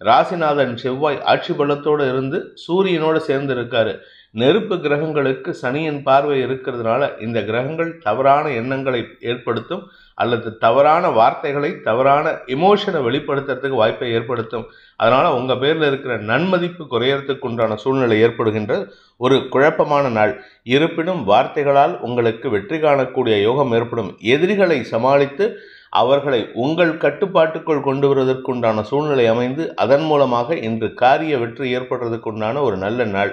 ராசிநாதன் செவ்வாய் ஆட்சி பலத்தோடு இருந்து சூரியனோடு சேர்ந்து இருக்காரு நெருப்பு கிரகங்களுக்கு சனியின் பார்வை இருக்கிறதுனால இந்த கிரகங்கள் தவறான எண்ணங்களை ஏற்படுத்தும் அல்லது தவறான வார்த்தைகளை தவறான எமோஷனை வெளிப்படுத்துறதுக்கு வாய்ப்பை ஏற்படுத்தும் அதனால் உங்கள் பேரில் இருக்கிற நன்மதிப்பு குறையறதுக்கு உண்டான சூழ்நிலை ஏற்படுகின்ற ஒரு குழப்பமான நாள் இருப்பினும் வார்த்தைகளால் உங்களுக்கு வெற்றி காணக்கூடிய யோகம் ஏற்படும் எதிரிகளை சமாளித்து அவர்களை உங்கள் கட்டுப்பாட்டுக்குள் கொண்டு வருவதற்குண்டான சூழ்நிலை அமைந்து அதன் மூலமாக இன்று காரிய வெற்றி ஏற்படுறதுக்குண்டான ஒரு நல்ல நாள்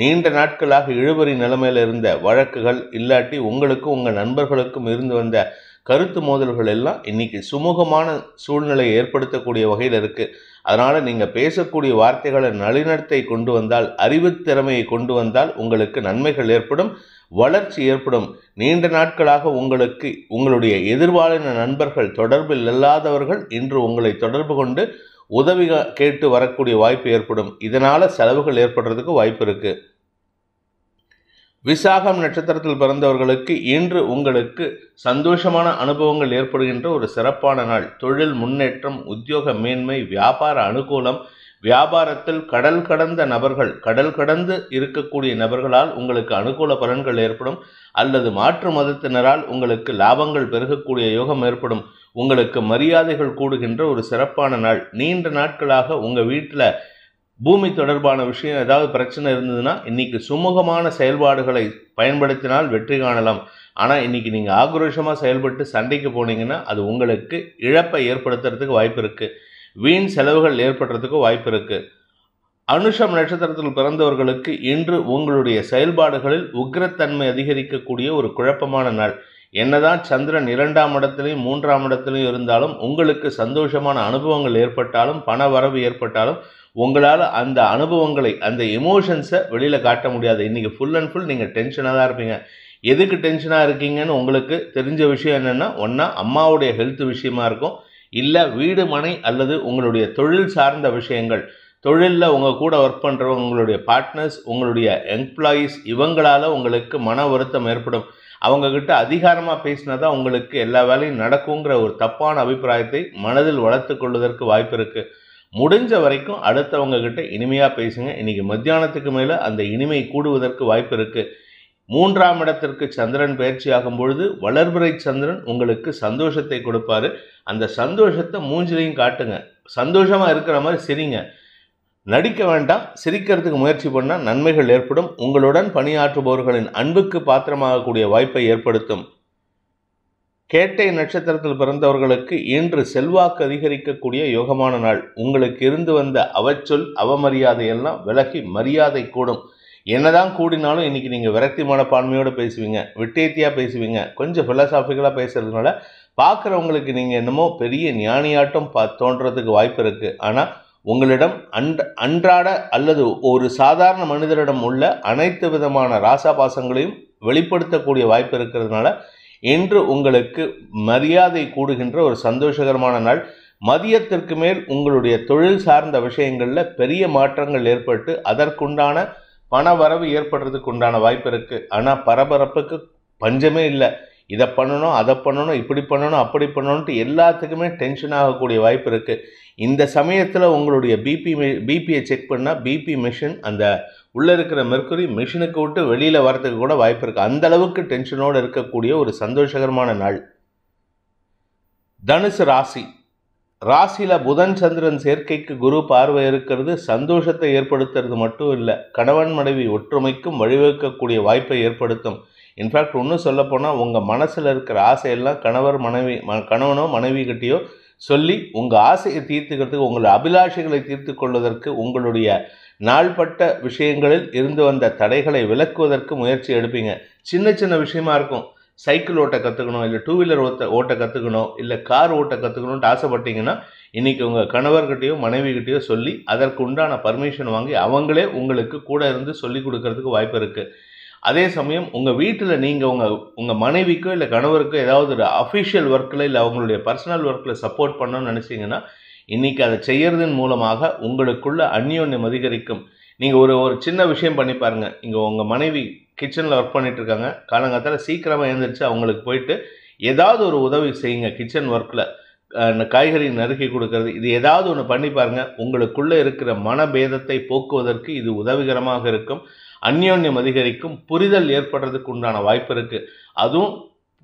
நீண்ட நாட்களாக இழுபறி நிலைமையில் இருந்த வழக்குகள் இல்லாட்டி உங்களுக்கும் உங்கள் நண்பர்களுக்கும் இருந்து வந்த கருத்து மோதல்கள் எல்லாம் இன்னைக்கு சுமூகமான சூழ்நிலையை ஏற்படுத்தக்கூடிய வகையில் இருக்குது அதனால் நீங்கள் பேசக்கூடிய வார்த்தைகளை நளினத்தை கொண்டு வந்தால் அறிவுத்திறமையை கொண்டு வந்தால் உங்களுக்கு நன்மைகள் ஏற்படும் வளர்ச்சி ஏற்படும் நீண்ட நாட்களாக உங்களுக்கு உங்களுடைய எதிர்பாலின நண்பர்கள் தொடர்பில் இல்லாதவர்கள் இன்று உங்களை தொடர்பு கொண்டு உதவி கேட்டு வரக்கூடிய வாய்ப்பு ஏற்படும் இதனால் செலவுகள் ஏற்படுறதுக்கு வாய்ப்பு இருக்குது விசாகம் நட்சத்திரத்தில் பிறந்தவர்களுக்கு இன்று உங்களுக்கு சந்தோஷமான அனுபவங்கள் ஏற்படுகின்ற ஒரு சிறப்பான நாள் தொழில் முன்னேற்றம் உத்தியோக மேன்மை வியாபார அனுகூலம் வியாபாரத்தில் கடல் கடந்த நபர்கள் கடல் கடந்து இருக்கக்கூடிய நபர்களால் உங்களுக்கு அனுகூல பலன்கள் ஏற்படும் அல்லது மாற்று மதத்தினரால் உங்களுக்கு லாபங்கள் பெருகக்கூடிய யோகம் ஏற்படும் உங்களுக்கு மரியாதைகள் கூடுகின்ற ஒரு சிறப்பான நாள் நீண்ட நாட்களாக உங்கள் வீட்டில் பூமி தொடர்பான விஷயம் ஏதாவது பிரச்சனை இருந்ததுன்னா இன்னைக்கு சுமூகமான செயல்பாடுகளை பயன்படுத்தினால் வெற்றி காணலாம் ஆனால் இன்னைக்கு நீங்கள் ஆக்ரோஷமாக செயல்பட்டு சண்டைக்கு போனீங்கன்னா அது உங்களுக்கு இழப்பை ஏற்படுத்துறதுக்கு வாய்ப்பு இருக்குது வீண் செலவுகள் ஏற்படுறதுக்கு வாய்ப்பு இருக்குது அனுஷம் நட்சத்திரத்தில் பிறந்தவர்களுக்கு இன்று உங்களுடைய செயல்பாடுகளில் உக்ரத்தன்மை அதிகரிக்கக்கூடிய ஒரு குழப்பமான நாள் என்னதான் சந்திரன் இரண்டாம் இடத்திலையும் மூன்றாம் இடத்திலையும் இருந்தாலும் உங்களுக்கு சந்தோஷமான அனுபவங்கள் ஏற்பட்டாலும் பண வரவு ஏற்பட்டாலும் உங்களால் அந்த அனுபவங்களை அந்த எமோஷன்ஸை வெளியில் காட்ட முடியாது இன்றைக்கி ஃபுல் அண்ட் ஃபுல் நீங்கள் டென்ஷனாக தான் இருப்பீங்க எதுக்கு டென்ஷனாக இருக்கீங்கன்னு உங்களுக்கு தெரிஞ்ச விஷயம் என்னென்னா ஒன்றா அம்மாவுடைய ஹெல்த் விஷயமா இருக்கும் இல்லை வீடு மனை அல்லது உங்களுடைய தொழில் சார்ந்த விஷயங்கள் தொழிலில் உங்கள் கூட ஒர்க் பண்ணுறவங்க உங்களுடைய பார்ட்னர்ஸ் உங்களுடைய எம்ப்ளாயீஸ் இவங்களால் உங்களுக்கு மன வருத்தம் ஏற்படும் அவங்கக்கிட்ட அதிகாரமாக பேசினா தான் உங்களுக்கு எல்லா வேலையும் நடக்குங்கிற ஒரு தப்பான அபிப்பிராயத்தை மனதில் வளர்த்து கொள்வதற்கு வாய்ப்பு இருக்குது முடிஞ்ச வரைக்கும் அடுத்தவங்கக்கிட்ட இனிமையாக பேசுங்க இன்றைக்கி மத்தியானத்துக்கு மேலே அந்த இனிமை கூடுவதற்கு வாய்ப்பு இருக்குது மூன்றாம் இடத்திற்கு சந்திரன் பயிற்சியாகும் பொழுது வளர்பிறை சந்திரன் உங்களுக்கு சந்தோஷத்தை கொடுப்பாரு அந்த சந்தோஷத்தை மூஞ்சிலையும் காட்டுங்க சந்தோஷமாக இருக்கிற மாதிரி சிரிங்க நடிக்க வேண்டாம் சிரிக்கிறதுக்கு முயற்சி பண்ணால் நன்மைகள் ஏற்படும் உங்களுடன் பணியாற்றுபவர்களின் அன்புக்கு பாத்திரமாகக்கூடிய வாய்ப்பை ஏற்படுத்தும் கேட்டை நட்சத்திரத்தில் பிறந்தவர்களுக்கு இன்று செல்வாக்கு அதிகரிக்கக்கூடிய யோகமான நாள் உங்களுக்கு இருந்து வந்த அவச்சொல் அவமரியாதையெல்லாம் விலகி மரியாதை கூடும் என்னதான் கூடினாலும் இன்றைக்கி நீங்கள் விரக்தி மனப்பான்மையோடு பேசுவீங்க விட்டேத்தியாக பேசுவீங்க கொஞ்சம் ஃபிலாசாஃபிக்கலாக பேசுகிறதுனால பார்க்குறவங்களுக்கு நீங்கள் என்னமோ பெரிய ஞானியாட்டம் பா தோன்றதுக்கு வாய்ப்பு இருக்குது ஆனால் உங்களிடம் அன் அன்றாட அல்லது ஒரு சாதாரண மனிதரிடம் உள்ள அனைத்து விதமான ராசாபாசங்களையும் வெளிப்படுத்தக்கூடிய வாய்ப்பு இருக்கிறதுனால இன்று உங்களுக்கு மரியாதை கூடுகின்ற ஒரு சந்தோஷகரமான நாள் மதியத்திற்கு மேல் உங்களுடைய தொழில் சார்ந்த விஷயங்களில் பெரிய மாற்றங்கள் ஏற்பட்டு அதற்குண்டான பண வரவு ஏற்படுறதுக்கு உண்டான வாய்ப்பு இருக்குது ஆனால் பரபரப்புக்கு பஞ்சமே இல்லை இதை பண்ணணும் அதை பண்ணணும் இப்படி பண்ணணும் அப்படி பண்ணணுன்ட்டு எல்லாத்துக்குமே டென்ஷன் ஆகக்கூடிய வாய்ப்பு இருக்குது இந்த சமயத்தில் உங்களுடைய பிபி பிபியை செக் பண்ணால் பிபி மிஷின் அந்த உள்ளே இருக்கிற மெர்க்குரி மிஷினுக்கு விட்டு வெளியில் வரதுக்கு கூட வாய்ப்பு இருக்குது அந்தளவுக்கு டென்ஷனோடு இருக்கக்கூடிய ஒரு சந்தோஷகரமான நாள் தனுசு ராசி ராசியில் புதன் சந்திரன் சேர்க்கைக்கு குரு பார்வை இருக்கிறது சந்தோஷத்தை ஏற்படுத்துறது மட்டும் இல்லை கணவன் மனைவி ஒற்றுமைக்கும் வழிவகுக்கக்கூடிய வாய்ப்பை ஏற்படுத்தும் இன்ஃபேக்ட் ஒன்றும் சொல்லப்போனால் உங்கள் மனசில் இருக்கிற ஆசையெல்லாம் கணவர் மனைவி கணவனோ மனைவி கிட்டேயோ சொல்லி உங்கள் ஆசையை தீர்த்துக்கிறதுக்கு உங்கள் அபிலாஷைகளை தீர்த்து கொள்வதற்கு உங்களுடைய நாள்பட்ட விஷயங்களில் இருந்து வந்த தடைகளை விலக்குவதற்கு முயற்சி எடுப்பீங்க சின்ன சின்ன விஷயமா இருக்கும் சைக்கிள் ஓட்ட கற்றுக்கணும் இல்லை டூ வீலர் ஓட்ட ஓட்ட கற்றுக்கணும் இல்லை கார் ஓட்ட கற்றுக்கணுன்ட்டு ஆசைப்பட்டீங்கன்னா இன்றைக்கி உங்கள் கணவர்கிட்டையோ மனைவிகிட்டையோ சொல்லி அதற்கு உண்டான பர்மிஷன் வாங்கி அவங்களே உங்களுக்கு கூட இருந்து சொல்லிக் கொடுக்கறதுக்கு வாய்ப்பு இருக்குது அதே சமயம் உங்கள் வீட்டில் நீங்கள் உங்கள் உங்கள் மனைவிக்கோ இல்லை கணவருக்கோ ஏதாவது ஒரு அஃபிஷியல் ஒர்க்கில் இல்லை அவங்களுடைய பர்சனல் ஒர்க்கில் சப்போர்ட் பண்ணணும்னு நினச்சிங்கன்னா இன்றைக்கி அதை செய்கிறதன் மூலமாக உங்களுக்குள்ள அந்யோன்யம் அதிகரிக்கும் நீங்கள் ஒரு ஒரு சின்ன விஷயம் பண்ணி பாருங்கள் இங்கே உங்கள் மனைவி கிச்சனில் ஒர்க் இருக்காங்க காலங்காத்தால் சீக்கிரமாக எழுந்திரிச்சு அவங்களுக்கு போயிட்டு ஏதாவது ஒரு உதவி செய்யுங்க கிச்சன் ஒர்க்கில் இந்த காய்கறி நறுக்கி கொடுக்கறது இது ஏதாவது ஒன்று பண்ணி பாருங்கள் உங்களுக்குள்ளே இருக்கிற மனபேதத்தை போக்குவதற்கு இது உதவிகரமாக இருக்கும் அந்யோன்யம் அதிகரிக்கும் புரிதல் ஏற்படுறதுக்கு உண்டான வாய்ப்பு இருக்குது அதுவும்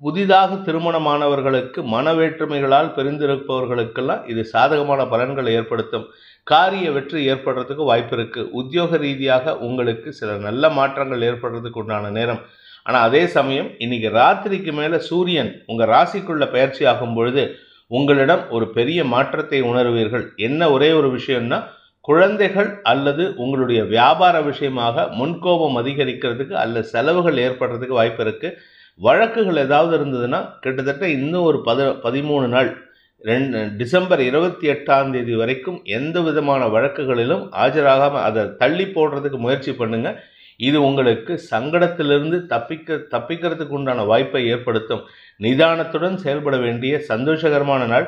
புதிதாக திருமணமானவர்களுக்கு மன வேற்றுமைகளால் பிரிந்திருப்பவர்களுக்கெல்லாம் இது சாதகமான பலன்களை ஏற்படுத்தும் காரிய வெற்றி ஏற்படுறதுக்கு வாய்ப்பு இருக்குது உத்தியோக ரீதியாக உங்களுக்கு சில நல்ல மாற்றங்கள் ஏற்படுறதுக்கு உண்டான நேரம் ஆனால் அதே சமயம் இன்னைக்கு ராத்திரிக்கு மேலே சூரியன் உங்கள் ராசிக்குள்ள பயிற்சி ஆகும் பொழுது உங்களிடம் ஒரு பெரிய மாற்றத்தை உணர்வீர்கள் என்ன ஒரே ஒரு விஷயம்னா குழந்தைகள் அல்லது உங்களுடைய வியாபார விஷயமாக முன்கோபம் அதிகரிக்கிறதுக்கு அல்லது செலவுகள் ஏற்படுறதுக்கு வாய்ப்பு இருக்குது வழக்குகள் ஏதாவது இருந்ததுன்னா கிட்டத்தட்ட இன்னும் ஒரு பத பதிமூணு நாள் ரெண்டு டிசம்பர் இருபத்தி எட்டாம் தேதி வரைக்கும் எந்த விதமான வழக்குகளிலும் ஆஜராகாமல் அதை தள்ளி போடுறதுக்கு முயற்சி பண்ணுங்கள் இது உங்களுக்கு சங்கடத்திலிருந்து தப்பிக்க தப்பிக்கிறதுக்கு உண்டான வாய்ப்பை ஏற்படுத்தும் நிதானத்துடன் செயல்பட வேண்டிய சந்தோஷகரமான நாள்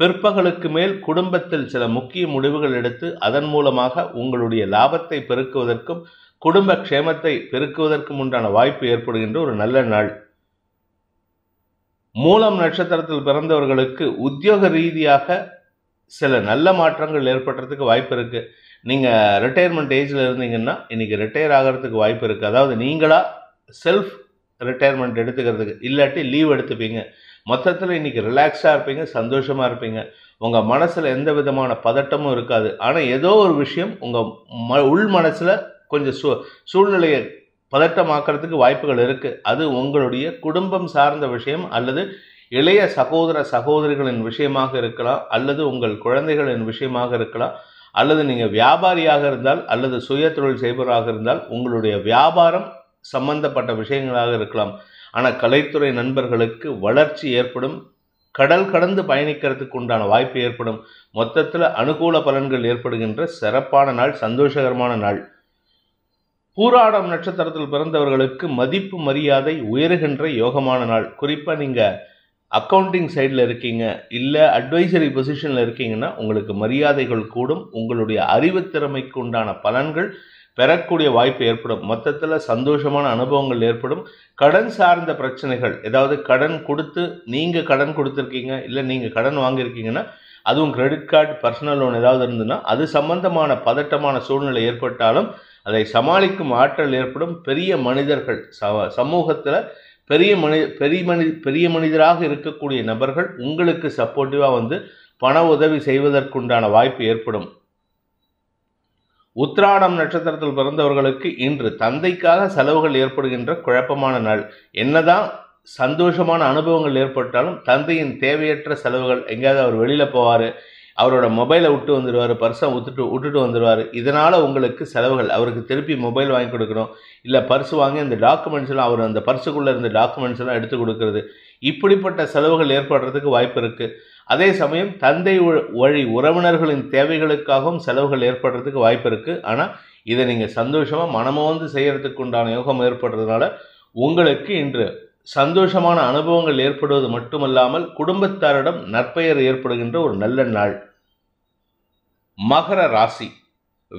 பிற்பகலுக்கு மேல் குடும்பத்தில் சில முக்கிய முடிவுகள் எடுத்து அதன் மூலமாக உங்களுடைய லாபத்தை பெருக்குவதற்கும் குடும்ப க்ஷேமத்தை பெருக்குவதற்கும் உண்டான வாய்ப்பு ஏற்படுகின்ற ஒரு நல்ல நாள் மூலம் நட்சத்திரத்தில் பிறந்தவர்களுக்கு உத்தியோக ரீதியாக சில நல்ல மாற்றங்கள் ஏற்படுறதுக்கு வாய்ப்பு இருக்குது நீங்கள் ரிட்டையர்மெண்ட் ஏஜில் இருந்தீங்கன்னா இன்றைக்கி ரிட்டையர் ஆகிறதுக்கு வாய்ப்பு இருக்குது அதாவது நீங்களாக செல்ஃப் ரிட்டையர்மெண்ட் எடுத்துக்கிறதுக்கு இல்லாட்டி லீவ் எடுத்துப்பீங்க மொத்தத்தில் இன்றைக்கி ரிலாக்ஸாக இருப்பீங்க சந்தோஷமாக இருப்பீங்க உங்கள் மனசில் எந்த விதமான பதட்டமும் இருக்காது ஆனால் ஏதோ ஒரு விஷயம் உங்கள் ம உள் மனசில் கொஞ்சம் சூ சூழ்நிலையை பதட்டமாக்கிறதுக்கு வாய்ப்புகள் இருக்குது அது உங்களுடைய குடும்பம் சார்ந்த விஷயம் அல்லது இளைய சகோதர சகோதரிகளின் விஷயமாக இருக்கலாம் அல்லது உங்கள் குழந்தைகளின் விஷயமாக இருக்கலாம் அல்லது நீங்கள் வியாபாரியாக இருந்தால் அல்லது சுய தொழில் செய்பவராக இருந்தால் உங்களுடைய வியாபாரம் சம்பந்தப்பட்ட விஷயங்களாக இருக்கலாம் ஆனால் கலைத்துறை நண்பர்களுக்கு வளர்ச்சி ஏற்படும் கடல் கடந்து பயணிக்கிறதுக்கு உண்டான வாய்ப்பு ஏற்படும் மொத்தத்தில் அனுகூல பலன்கள் ஏற்படுகின்ற சிறப்பான நாள் சந்தோஷகரமான நாள் பூராடம் நட்சத்திரத்தில் பிறந்தவர்களுக்கு மதிப்பு மரியாதை உயர்கின்ற யோகமான நாள் குறிப்பாக நீங்கள் அக்கௌண்டிங் சைடில் இருக்கீங்க இல்லை அட்வைசரி பொசிஷனில் இருக்கீங்கன்னா உங்களுக்கு மரியாதைகள் கூடும் உங்களுடைய அறிவுத்திறமைக்கு உண்டான பலன்கள் பெறக்கூடிய வாய்ப்பு ஏற்படும் மொத்தத்தில் சந்தோஷமான அனுபவங்கள் ஏற்படும் கடன் சார்ந்த பிரச்சனைகள் ஏதாவது கடன் கொடுத்து நீங்கள் கடன் கொடுத்துருக்கீங்க இல்லை நீங்கள் கடன் வாங்கியிருக்கீங்கன்னா அதுவும் கிரெடிட் கார்டு பர்சனல் லோன் ஏதாவது இருந்ததுன்னா அது சம்பந்தமான பதட்டமான சூழ்நிலை ஏற்பட்டாலும் அதை சமாளிக்கும் ஆற்றல் ஏற்படும் பெரிய மனிதர்கள் ச சமூகத்தில் பெரிய மனி பெரிய மனி பெரிய மனிதராக இருக்கக்கூடிய நபர்கள் உங்களுக்கு சப்போர்ட்டிவாக வந்து பண உதவி செய்வதற்குண்டான வாய்ப்பு ஏற்படும் உத்ராடம் நட்சத்திரத்தில் பிறந்தவர்களுக்கு இன்று தந்தைக்காக செலவுகள் ஏற்படுகின்ற குழப்பமான நாள் என்னதான் சந்தோஷமான அனுபவங்கள் ஏற்பட்டாலும் தந்தையின் தேவையற்ற செலவுகள் எங்கேயாவது அவர் வெளியில் போவார் அவரோட மொபைலை விட்டு வந்துடுவார் பர்ஸை விட்டுட்டு விட்டுட்டு வந்துடுவார் இதனால் உங்களுக்கு செலவுகள் அவருக்கு திருப்பி மொபைல் வாங்கி கொடுக்கணும் இல்லை பர்ஸ் வாங்கி அந்த டாக்குமெண்ட்ஸ் எல்லாம் அவர் அந்த பர்ஸுக்குள்ளே இருந்த டாக்குமெண்ட்ஸ்லாம் எடுத்து கொடுக்கறது இப்படிப்பட்ட செலவுகள் ஏற்படுறதுக்கு வாய்ப்பு இருக்குது அதே சமயம் தந்தை வழி உறவினர்களின் தேவைகளுக்காகவும் செலவுகள் ஏற்படுறதுக்கு வாய்ப்பு இருக்குது ஆனால் இதை நீங்கள் சந்தோஷமாக மனமோந்து செய்கிறதுக்கு உண்டான யோகம் ஏற்படுறதுனால உங்களுக்கு இன்று சந்தோஷமான அனுபவங்கள் ஏற்படுவது மட்டுமல்லாமல் குடும்பத்தாரிடம் நற்பெயர் ஏற்படுகின்ற ஒரு நல்ல நாள் மகர ராசி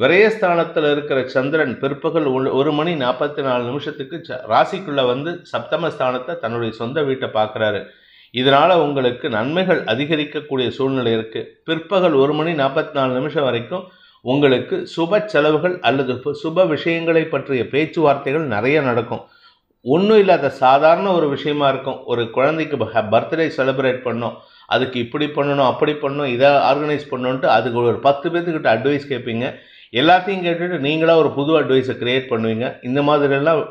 விரயஸ்தானத்தில் இருக்கிற சந்திரன் பிற்பகல் ஒரு மணி நாற்பத்தி நாலு நிமிஷத்துக்கு ராசிக்குள்ளே வந்து சப்தமஸ்தானத்தை தன்னுடைய சொந்த வீட்டை பார்க்குறாரு இதனால் உங்களுக்கு நன்மைகள் அதிகரிக்கக்கூடிய சூழ்நிலை இருக்குது பிற்பகல் ஒரு மணி நாற்பத்தி நாலு நிமிஷம் வரைக்கும் உங்களுக்கு சுப செலவுகள் அல்லது சுப விஷயங்களை பற்றிய பேச்சுவார்த்தைகள் நிறைய நடக்கும் ஒன்றும் இல்லாத சாதாரண ஒரு விஷயமா இருக்கும் ஒரு குழந்தைக்கு பர்த்டே செலிப்ரேட் பண்ணோம் அதுக்கு இப்படி பண்ணணும் அப்படி பண்ணணும் இதை ஆர்கனைஸ் பண்ணணுன்ட்டு அதுக்கு ஒரு பத்து பேர்த்துக்கிட்ட அட்வைஸ் கேட்பீங்க எல்லாத்தையும் கேட்டுட்டு நீங்களாக ஒரு புது அட்வைஸை க்ரியேட் பண்ணுவீங்க இந்த மாதிரிலாம்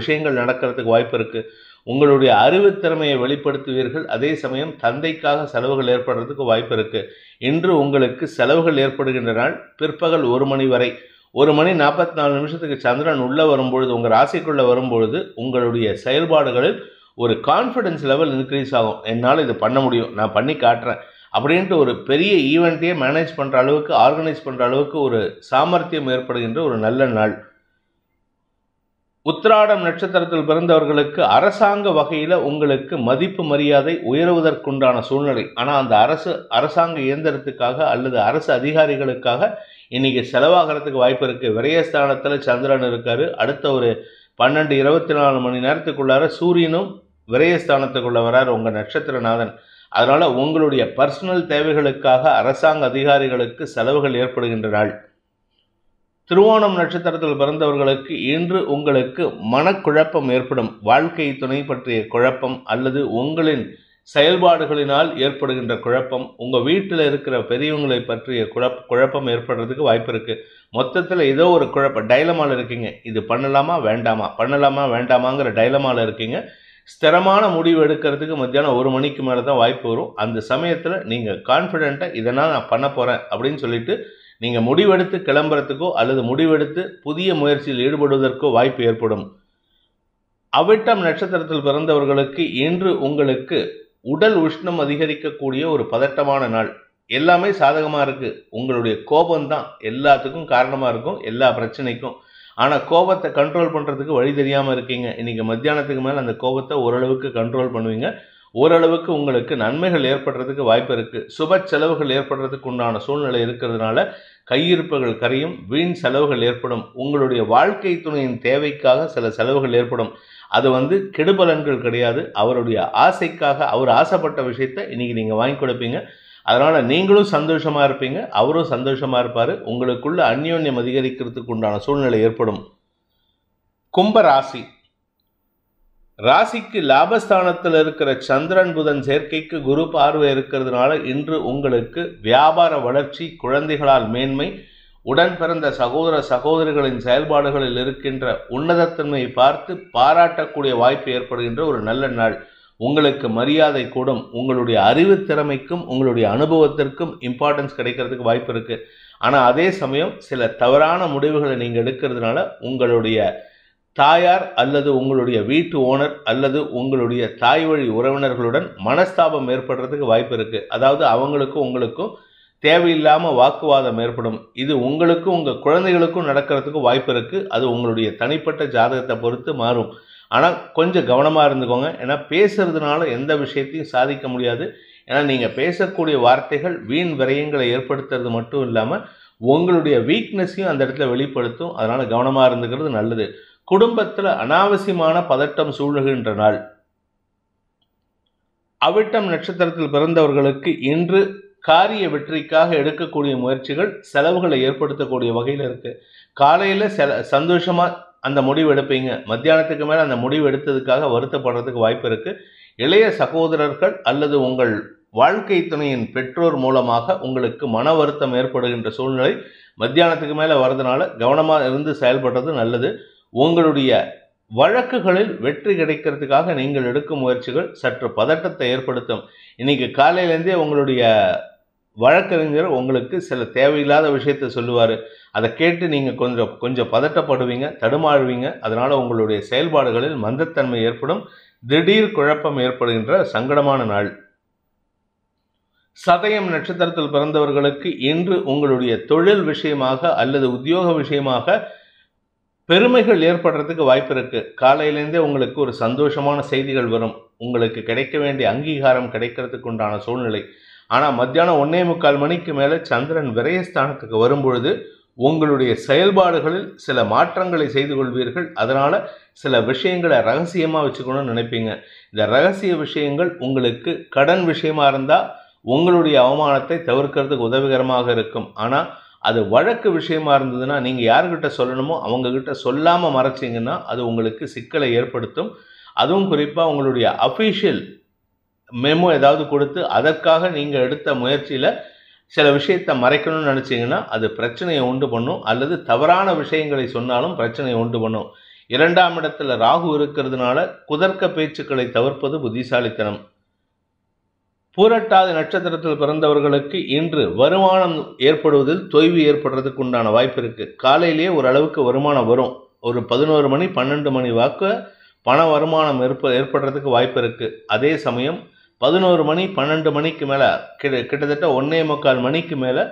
விஷயங்கள் நடக்கிறதுக்கு வாய்ப்பு இருக்குது உங்களுடைய அறிவுத்திறமையை வெளிப்படுத்துவீர்கள் அதே சமயம் தந்தைக்காக செலவுகள் ஏற்படுறதுக்கு வாய்ப்பு இருக்குது இன்று உங்களுக்கு செலவுகள் ஏற்படுகின்ற நாள் பிற்பகல் ஒரு மணி வரை ஒரு மணி நாற்பத்தி நாலு நிமிஷத்துக்கு சந்திரன் உள்ளே வரும்பொழுது உங்கள் ராசிக்குள்ளே வரும்பொழுது உங்களுடைய செயல்பாடுகளில் ஒரு கான்ஃபிடென்ஸ் லெவல் இன்க்ரீஸ் ஆகும் என்னால் இது பண்ண முடியும் நான் பண்ணி காட்டுறேன் அப்படின்ட்டு ஒரு பெரிய ஈவெண்ட்டையே மேனேஜ் பண்ணுற அளவுக்கு ஆர்கனைஸ் பண்ணுற அளவுக்கு ஒரு சாமர்த்தியம் ஏற்படுகின்ற ஒரு நல்ல நாள் உத்திராடம் நட்சத்திரத்தில் பிறந்தவர்களுக்கு அரசாங்க வகையில் உங்களுக்கு மதிப்பு மரியாதை உயருவதற்குண்டான சூழ்நிலை ஆனால் அந்த அரசு அரசாங்க இயந்திரத்துக்காக அல்லது அரசு அதிகாரிகளுக்காக இன்றைக்கி செலவாகிறதுக்கு வாய்ப்பு இருக்குது விரயஸ்தானத்தில் சந்திரன் இருக்கார் அடுத்த ஒரு பன்னெண்டு இருபத்தி நாலு மணி நேரத்துக்குள்ளார சூரியனும் விரயஸ்தானத்துக்குள்ளே வரார் உங்கள் நட்சத்திரநாதன் அதனால் உங்களுடைய பர்சனல் தேவைகளுக்காக அரசாங்க அதிகாரிகளுக்கு செலவுகள் ஏற்படுகின்ற நாள் திருவோணம் நட்சத்திரத்தில் பிறந்தவர்களுக்கு இன்று உங்களுக்கு மனக்குழப்பம் ஏற்படும் வாழ்க்கை துணை பற்றிய குழப்பம் அல்லது உங்களின் செயல்பாடுகளினால் ஏற்படுகின்ற குழப்பம் உங்கள் வீட்டில் இருக்கிற பெரியவங்களை பற்றிய குழப்ப குழப்பம் ஏற்படுறதுக்கு வாய்ப்பு இருக்குது மொத்தத்தில் ஏதோ ஒரு குழப்பம் டைலமாவில் இருக்கீங்க இது பண்ணலாமா வேண்டாமா பண்ணலாமா வேண்டாமாங்கிற டைலமாவில் இருக்கீங்க ஸ்திரமான முடிவு எடுக்கிறதுக்கு மத்தியானம் ஒரு மணிக்கு மேலே தான் வாய்ப்பு வரும் அந்த சமயத்தில் நீங்கள் கான்ஃபிடென்ட்டாக இதனால் நான் பண்ண போகிறேன் அப்படின்னு சொல்லிட்டு நீங்கள் முடிவெடுத்து கிளம்புறதுக்கோ அல்லது முடிவெடுத்து புதிய முயற்சியில் ஈடுபடுவதற்கோ வாய்ப்பு ஏற்படும் அவிட்டம் நட்சத்திரத்தில் பிறந்தவர்களுக்கு இன்று உங்களுக்கு உடல் உஷ்ணம் அதிகரிக்கக்கூடிய ஒரு பதட்டமான நாள் எல்லாமே சாதகமாக இருக்குது உங்களுடைய கோபம் தான் எல்லாத்துக்கும் காரணமாக இருக்கும் எல்லா பிரச்சனைக்கும் ஆனால் கோபத்தை கண்ட்ரோல் பண்ணுறதுக்கு வழி தெரியாமல் இருக்கீங்க இன்றைக்கி மத்தியானத்துக்கு மேலே அந்த கோபத்தை ஓரளவுக்கு கண்ட்ரோல் பண்ணுவீங்க ஓரளவுக்கு உங்களுக்கு நன்மைகள் ஏற்படுறதுக்கு வாய்ப்பு இருக்குது சுப செலவுகள் ஏற்படுறதுக்கு உண்டான சூழ்நிலை இருக்கிறதுனால கையிருப்புகள் கரையும் வீண் செலவுகள் ஏற்படும் உங்களுடைய வாழ்க்கை துணையின் தேவைக்காக சில செலவுகள் ஏற்படும் அது வந்து கெடுபலன்கள் கிடையாது அவருடைய ஆசைக்காக அவர் ஆசைப்பட்ட விஷயத்த இன்றைக்கி நீங்கள் வாங்கி கொடுப்பீங்க அதனால் நீங்களும் சந்தோஷமாக இருப்பீங்க அவரும் சந்தோஷமாக இருப்பார் உங்களுக்குள்ள அந்யோன்யம் அதிகரிக்கிறதுக்கு உண்டான சூழ்நிலை ஏற்படும் கும்ப ராசி ராசிக்கு லாபஸ்தானத்தில் இருக்கிற சந்திரன் புதன் சேர்க்கைக்கு குரு பார்வை இருக்கிறதுனால இன்று உங்களுக்கு வியாபார வளர்ச்சி குழந்தைகளால் மேன்மை உடன் பிறந்த சகோதர சகோதரிகளின் செயல்பாடுகளில் இருக்கின்ற உன்னதத்தன்மையை பார்த்து பாராட்டக்கூடிய வாய்ப்பு ஏற்படுகின்ற ஒரு நல்ல நாள் உங்களுக்கு மரியாதை கூடும் உங்களுடைய அறிவு திறமைக்கும் உங்களுடைய அனுபவத்திற்கும் இம்பார்ட்டன்ஸ் கிடைக்கிறதுக்கு வாய்ப்பு இருக்குது ஆனால் அதே சமயம் சில தவறான முடிவுகளை நீங்கள் எடுக்கிறதுனால உங்களுடைய தாயார் அல்லது உங்களுடைய வீட்டு ஓனர் அல்லது உங்களுடைய தாய் வழி உறவினர்களுடன் மனஸ்தாபம் ஏற்படுறதுக்கு வாய்ப்பு இருக்குது அதாவது அவங்களுக்கும் உங்களுக்கும் தேவையில்லாமல் வாக்குவாதம் ஏற்படும் இது உங்களுக்கும் உங்கள் குழந்தைகளுக்கும் நடக்கிறதுக்கு வாய்ப்பு இருக்குது அது உங்களுடைய தனிப்பட்ட ஜாதகத்தை பொறுத்து மாறும் ஆனால் கொஞ்சம் கவனமாக இருந்துக்கோங்க ஏன்னா பேசுகிறதுனால எந்த விஷயத்தையும் சாதிக்க முடியாது ஏன்னா நீங்கள் பேசக்கூடிய வார்த்தைகள் வீண் விரயங்களை ஏற்படுத்துறது மட்டும் இல்லாமல் உங்களுடைய வீக்னஸையும் அந்த இடத்துல வெளிப்படுத்தும் அதனால் கவனமாக இருந்துக்கிறது நல்லது குடும்பத்தில் அனாவசியமான பதட்டம் சூழ்கின்ற நாள் அவிட்டம் நட்சத்திரத்தில் பிறந்தவர்களுக்கு இன்று காரிய வெற்றிக்காக எடுக்கக்கூடிய முயற்சிகள் செலவுகளை ஏற்படுத்தக்கூடிய வகையில் இருக்குது காலையில் செல சந்தோஷமாக அந்த முடிவு எடுப்பீங்க மத்தியானத்துக்கு மேலே அந்த முடிவு எடுத்ததுக்காக வருத்தப்படுறதுக்கு வாய்ப்பு இருக்குது இளைய சகோதரர்கள் அல்லது உங்கள் வாழ்க்கை துணையின் பெற்றோர் மூலமாக உங்களுக்கு மன வருத்தம் ஏற்படுகின்ற சூழ்நிலை மத்தியானத்துக்கு மேலே வரதுனால கவனமாக இருந்து செயல்படுறது நல்லது உங்களுடைய வழக்குகளில் வெற்றி கிடைக்கிறதுக்காக நீங்கள் எடுக்கும் முயற்சிகள் சற்று பதட்டத்தை ஏற்படுத்தும் இன்னைக்கு காலையிலேருந்தே உங்களுடைய வழக்கறிஞர் உங்களுக்கு சில தேவையில்லாத விஷயத்த சொல்லுவார் அதை கேட்டு நீங்கள் கொஞ்சம் கொஞ்சம் பதட்டப்படுவீங்க தடுமாறுவீங்க அதனால் உங்களுடைய செயல்பாடுகளில் மந்தத்தன்மை ஏற்படும் திடீர் குழப்பம் ஏற்படுகின்ற சங்கடமான நாள் சதயம் நட்சத்திரத்தில் பிறந்தவர்களுக்கு இன்று உங்களுடைய தொழில் விஷயமாக அல்லது உத்தியோக விஷயமாக பெருமைகள் ஏற்படுறதுக்கு வாய்ப்பு இருக்குது காலையிலேருந்தே உங்களுக்கு ஒரு சந்தோஷமான செய்திகள் வரும் உங்களுக்கு கிடைக்க வேண்டிய அங்கீகாரம் கிடைக்கிறதுக்கு உண்டான சூழ்நிலை ஆனால் மத்தியானம் ஒன்னே முக்கால் மணிக்கு மேலே சந்திரன் விரயஸ்தானத்துக்கு வரும்பொழுது உங்களுடைய செயல்பாடுகளில் சில மாற்றங்களை செய்து கொள்வீர்கள் அதனால் சில விஷயங்களை ரகசியமாக வச்சுக்கணும்னு நினைப்பீங்க இந்த ரகசிய விஷயங்கள் உங்களுக்கு கடன் விஷயமாக இருந்தால் உங்களுடைய அவமானத்தை தவிர்க்கிறதுக்கு உதவிகரமாக இருக்கும் ஆனால் அது வழக்கு விஷயமா இருந்ததுன்னா நீங்கள் யார்கிட்ட சொல்லணுமோ அவங்கக்கிட்ட சொல்லாமல் மறைச்சிங்கன்னா அது உங்களுக்கு சிக்கலை ஏற்படுத்தும் அதுவும் குறிப்பாக உங்களுடைய அஃபீஷியல் மெமோ ஏதாவது கொடுத்து அதற்காக நீங்கள் எடுத்த முயற்சியில் சில விஷயத்தை மறைக்கணும்னு நினச்சிங்கன்னா அது பிரச்சனையை உண்டு பண்ணும் அல்லது தவறான விஷயங்களை சொன்னாலும் பிரச்சனையை உண்டு பண்ணும் இரண்டாம் இடத்துல ராகு இருக்கிறதுனால குதர்க்க பேச்சுக்களை தவிர்ப்பது புத்திசாலித்தனம் பூரட்டாதி நட்சத்திரத்தில் பிறந்தவர்களுக்கு இன்று வருமானம் ஏற்படுவதில் தொய்வு ஏற்படுறதுக்கு உண்டான வாய்ப்பு இருக்குது காலையிலேயே ஓரளவுக்கு வருமானம் வரும் ஒரு பதினோரு மணி பன்னெண்டு மணி வாக்க பண வருமானம் ஏற்ப ஏற்படுறதுக்கு வாய்ப்பு இருக்குது அதே சமயம் பதினோரு மணி பன்னெண்டு மணிக்கு மேலே கிட்ட கிட்டத்தட்ட ஒன்னே முக்கால் மணிக்கு மேலே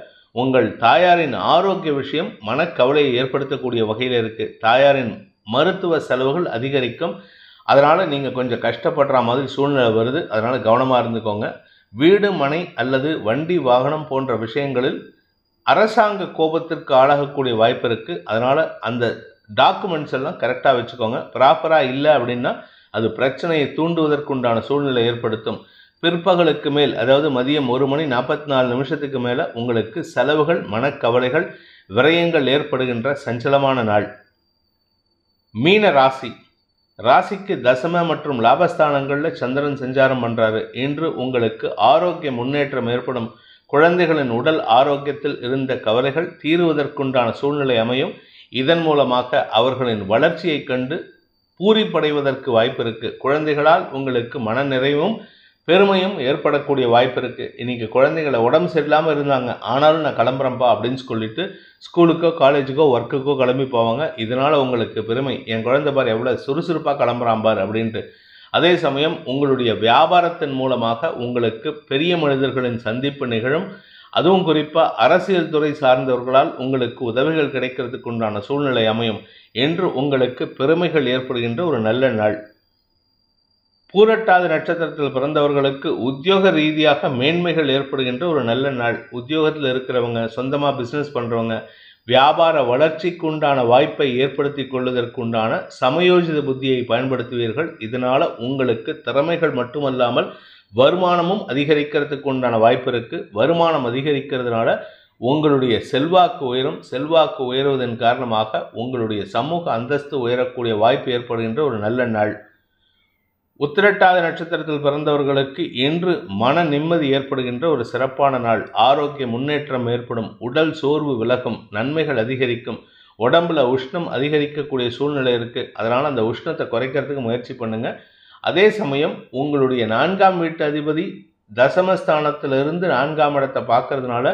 உங்கள் தாயாரின் ஆரோக்கிய விஷயம் மனக்கவலையை ஏற்படுத்தக்கூடிய வகையில் இருக்குது தாயாரின் மருத்துவ செலவுகள் அதிகரிக்கும் அதனால் நீங்கள் கொஞ்சம் கஷ்டப்படுற மாதிரி சூழ்நிலை வருது அதனால் கவனமாக இருந்துக்கோங்க வீடு மனை அல்லது வண்டி வாகனம் போன்ற விஷயங்களில் அரசாங்க கோபத்திற்கு ஆளாகக்கூடிய வாய்ப்பு இருக்குது அதனால் அந்த டாக்குமெண்ட்ஸ் எல்லாம் கரெக்டாக வச்சுக்கோங்க ப்ராப்பராக இல்லை அப்படின்னா அது பிரச்சனையை தூண்டுவதற்குண்டான சூழ்நிலை ஏற்படுத்தும் பிற்பகலுக்கு மேல் அதாவது மதியம் ஒரு மணி நாற்பத்தி நாலு நிமிஷத்துக்கு மேலே உங்களுக்கு செலவுகள் மனக்கவலைகள் விரயங்கள் ஏற்படுகின்ற சஞ்சலமான நாள் மீன ராசி ராசிக்கு தசம மற்றும் லாபஸ்தானங்களில் சந்திரன் சஞ்சாரம் பண்ணுறாரு இன்று உங்களுக்கு ஆரோக்கிய முன்னேற்றம் ஏற்படும் குழந்தைகளின் உடல் ஆரோக்கியத்தில் இருந்த கவலைகள் தீருவதற்குண்டான சூழ்நிலை அமையும் இதன் மூலமாக அவர்களின் வளர்ச்சியைக் கண்டு பூரிப்படைவதற்கு வாய்ப்பு இருக்குது குழந்தைகளால் உங்களுக்கு மன நிறைவும் பெருமையும் ஏற்படக்கூடிய வாய்ப்பு இருக்குது இன்றைக்கி குழந்தைங்களை உடம்பு சரியில்லாமல் இருந்தாங்க ஆனாலும் நான் கிளம்புறேன்ப்பா அப்படின்னு சொல்லிட்டு ஸ்கூலுக்கோ காலேஜுக்கோ ஒர்க்குக்கோ கிளம்பி போவாங்க இதனால் உங்களுக்கு பெருமை என் குழந்தை பார் எவ்வளோ சுறுசுறுப்பாக கிளம்புறான் பார் அப்படின்ட்டு அதே சமயம் உங்களுடைய வியாபாரத்தின் மூலமாக உங்களுக்கு பெரிய மனிதர்களின் சந்திப்பு நிகழும் அதுவும் குறிப்பாக அரசியல் துறை சார்ந்தவர்களால் உங்களுக்கு உதவிகள் கிடைக்கிறதுக்கு உண்டான சூழ்நிலை அமையும் என்று உங்களுக்கு பெருமைகள் ஏற்படுகின்ற ஒரு நல்ல நாள் பூரட்டாதி நட்சத்திரத்தில் பிறந்தவர்களுக்கு உத்தியோக ரீதியாக மேன்மைகள் ஏற்படுகின்ற ஒரு நல்ல நாள் உத்தியோகத்தில் இருக்கிறவங்க சொந்தமாக பிஸ்னஸ் பண்ணுறவங்க வியாபார வளர்ச்சிக்கு உண்டான வாய்ப்பை ஏற்படுத்தி கொள்வதற்குண்டான சமயோஜித புத்தியை பயன்படுத்துவீர்கள் இதனால் உங்களுக்கு திறமைகள் மட்டுமல்லாமல் வருமானமும் அதிகரிக்கிறதுக்கு உண்டான வாய்ப்பு இருக்குது வருமானம் அதிகரிக்கிறதுனால உங்களுடைய செல்வாக்கு உயரும் செல்வாக்கு உயர்வதன் காரணமாக உங்களுடைய சமூக அந்தஸ்து உயரக்கூடிய வாய்ப்பு ஏற்படுகின்ற ஒரு நல்ல நாள் உத்திரட்டாத நட்சத்திரத்தில் பிறந்தவர்களுக்கு இன்று மன நிம்மதி ஏற்படுகின்ற ஒரு சிறப்பான நாள் ஆரோக்கிய முன்னேற்றம் ஏற்படும் உடல் சோர்வு விலகும் நன்மைகள் அதிகரிக்கும் உடம்புல உஷ்ணம் அதிகரிக்கக்கூடிய சூழ்நிலை இருக்குது அதனால் அந்த உஷ்ணத்தை குறைக்கிறதுக்கு முயற்சி பண்ணுங்கள் அதே சமயம் உங்களுடைய நான்காம் வீட்டு அதிபதி தசமஸ்தானத்திலிருந்து நான்காம் இடத்தை பார்க்கறதுனால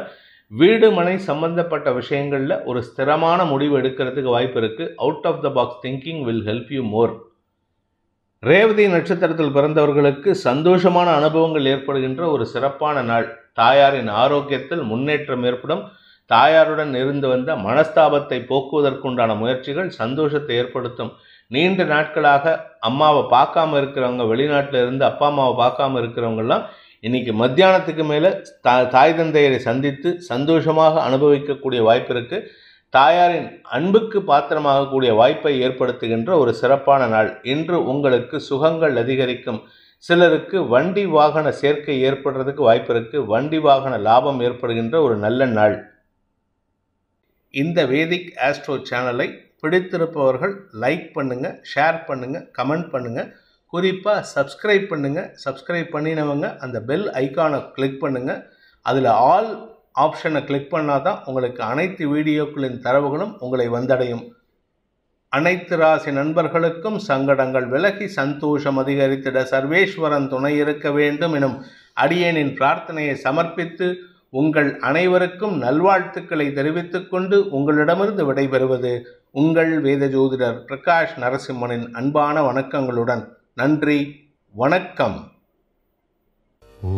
வீடு மனை சம்பந்தப்பட்ட விஷயங்களில் ஒரு ஸ்திரமான முடிவு எடுக்கிறதுக்கு வாய்ப்பு இருக்குது out of the box thinking will help you more Revathi நட்சத்திரத்தில் பிறந்தவர்களுக்கு சந்தோஷமான அனுபவங்கள் ஏற்படுகின்ற ஒரு சிறப்பான நாள் தாயாரின் ஆரோக்கியத்தில் முன்னேற்றம் ஏற்படும் தாயாருடன் இருந்து வந்த மனஸ்தாபத்தை போக்குவதற்குண்டான முயற்சிகள் சந்தோஷத்தை ஏற்படுத்தும் நீண்ட நாட்களாக அம்மாவை பார்க்காம இருக்கிறவங்க வெளிநாட்டில் இருந்து அப்பா அம்மாவை பார்க்காம இருக்கிறவங்கெல்லாம் இன்னைக்கு மத்தியானத்துக்கு மேலே தா தாய் தந்தையரை சந்தித்து சந்தோஷமாக அனுபவிக்கக்கூடிய வாய்ப்பு இருக்குது தாயாரின் அன்புக்கு பாத்திரமாகக்கூடிய வாய்ப்பை ஏற்படுத்துகின்ற ஒரு சிறப்பான நாள் இன்று உங்களுக்கு சுகங்கள் அதிகரிக்கும் சிலருக்கு வண்டி வாகன சேர்க்கை ஏற்படுறதுக்கு வாய்ப்பு இருக்கு வண்டி வாகன லாபம் ஏற்படுகின்ற ஒரு நல்ல நாள் இந்த வேதிக் ஆஸ்ட்ரோ சேனலை பிடித்திருப்பவர்கள் லைக் பண்ணுங்கள் ஷேர் பண்ணுங்கள் கமெண்ட் பண்ணுங்கள் குறிப்பாக சப்ஸ்கிரைப் பண்ணுங்கள் சப்ஸ்கிரைப் பண்ணினவங்க அந்த பெல் ஐக்கானை கிளிக் பண்ணுங்கள் அதில் ஆல் ஆப்ஷனை கிளிக் பண்ணால் தான் உங்களுக்கு அனைத்து வீடியோக்களின் தரவுகளும் உங்களை வந்தடையும் அனைத்து ராசி நண்பர்களுக்கும் சங்கடங்கள் விலகி சந்தோஷம் அதிகரித்திட சர்வேஸ்வரன் துணை இருக்க வேண்டும் எனும் அடியேனின் பிரார்த்தனையை சமர்ப்பித்து உங்கள் அனைவருக்கும் நல்வாழ்த்துக்களை தெரிவித்துக்கொண்டு உங்களிடமிருந்து விடைபெறுவது உங்கள் வேத ஜோதிடர் பிரகாஷ் நரசிம்மனின் அன்பான வணக்கங்களுடன் நன்றி வணக்கம் ஓ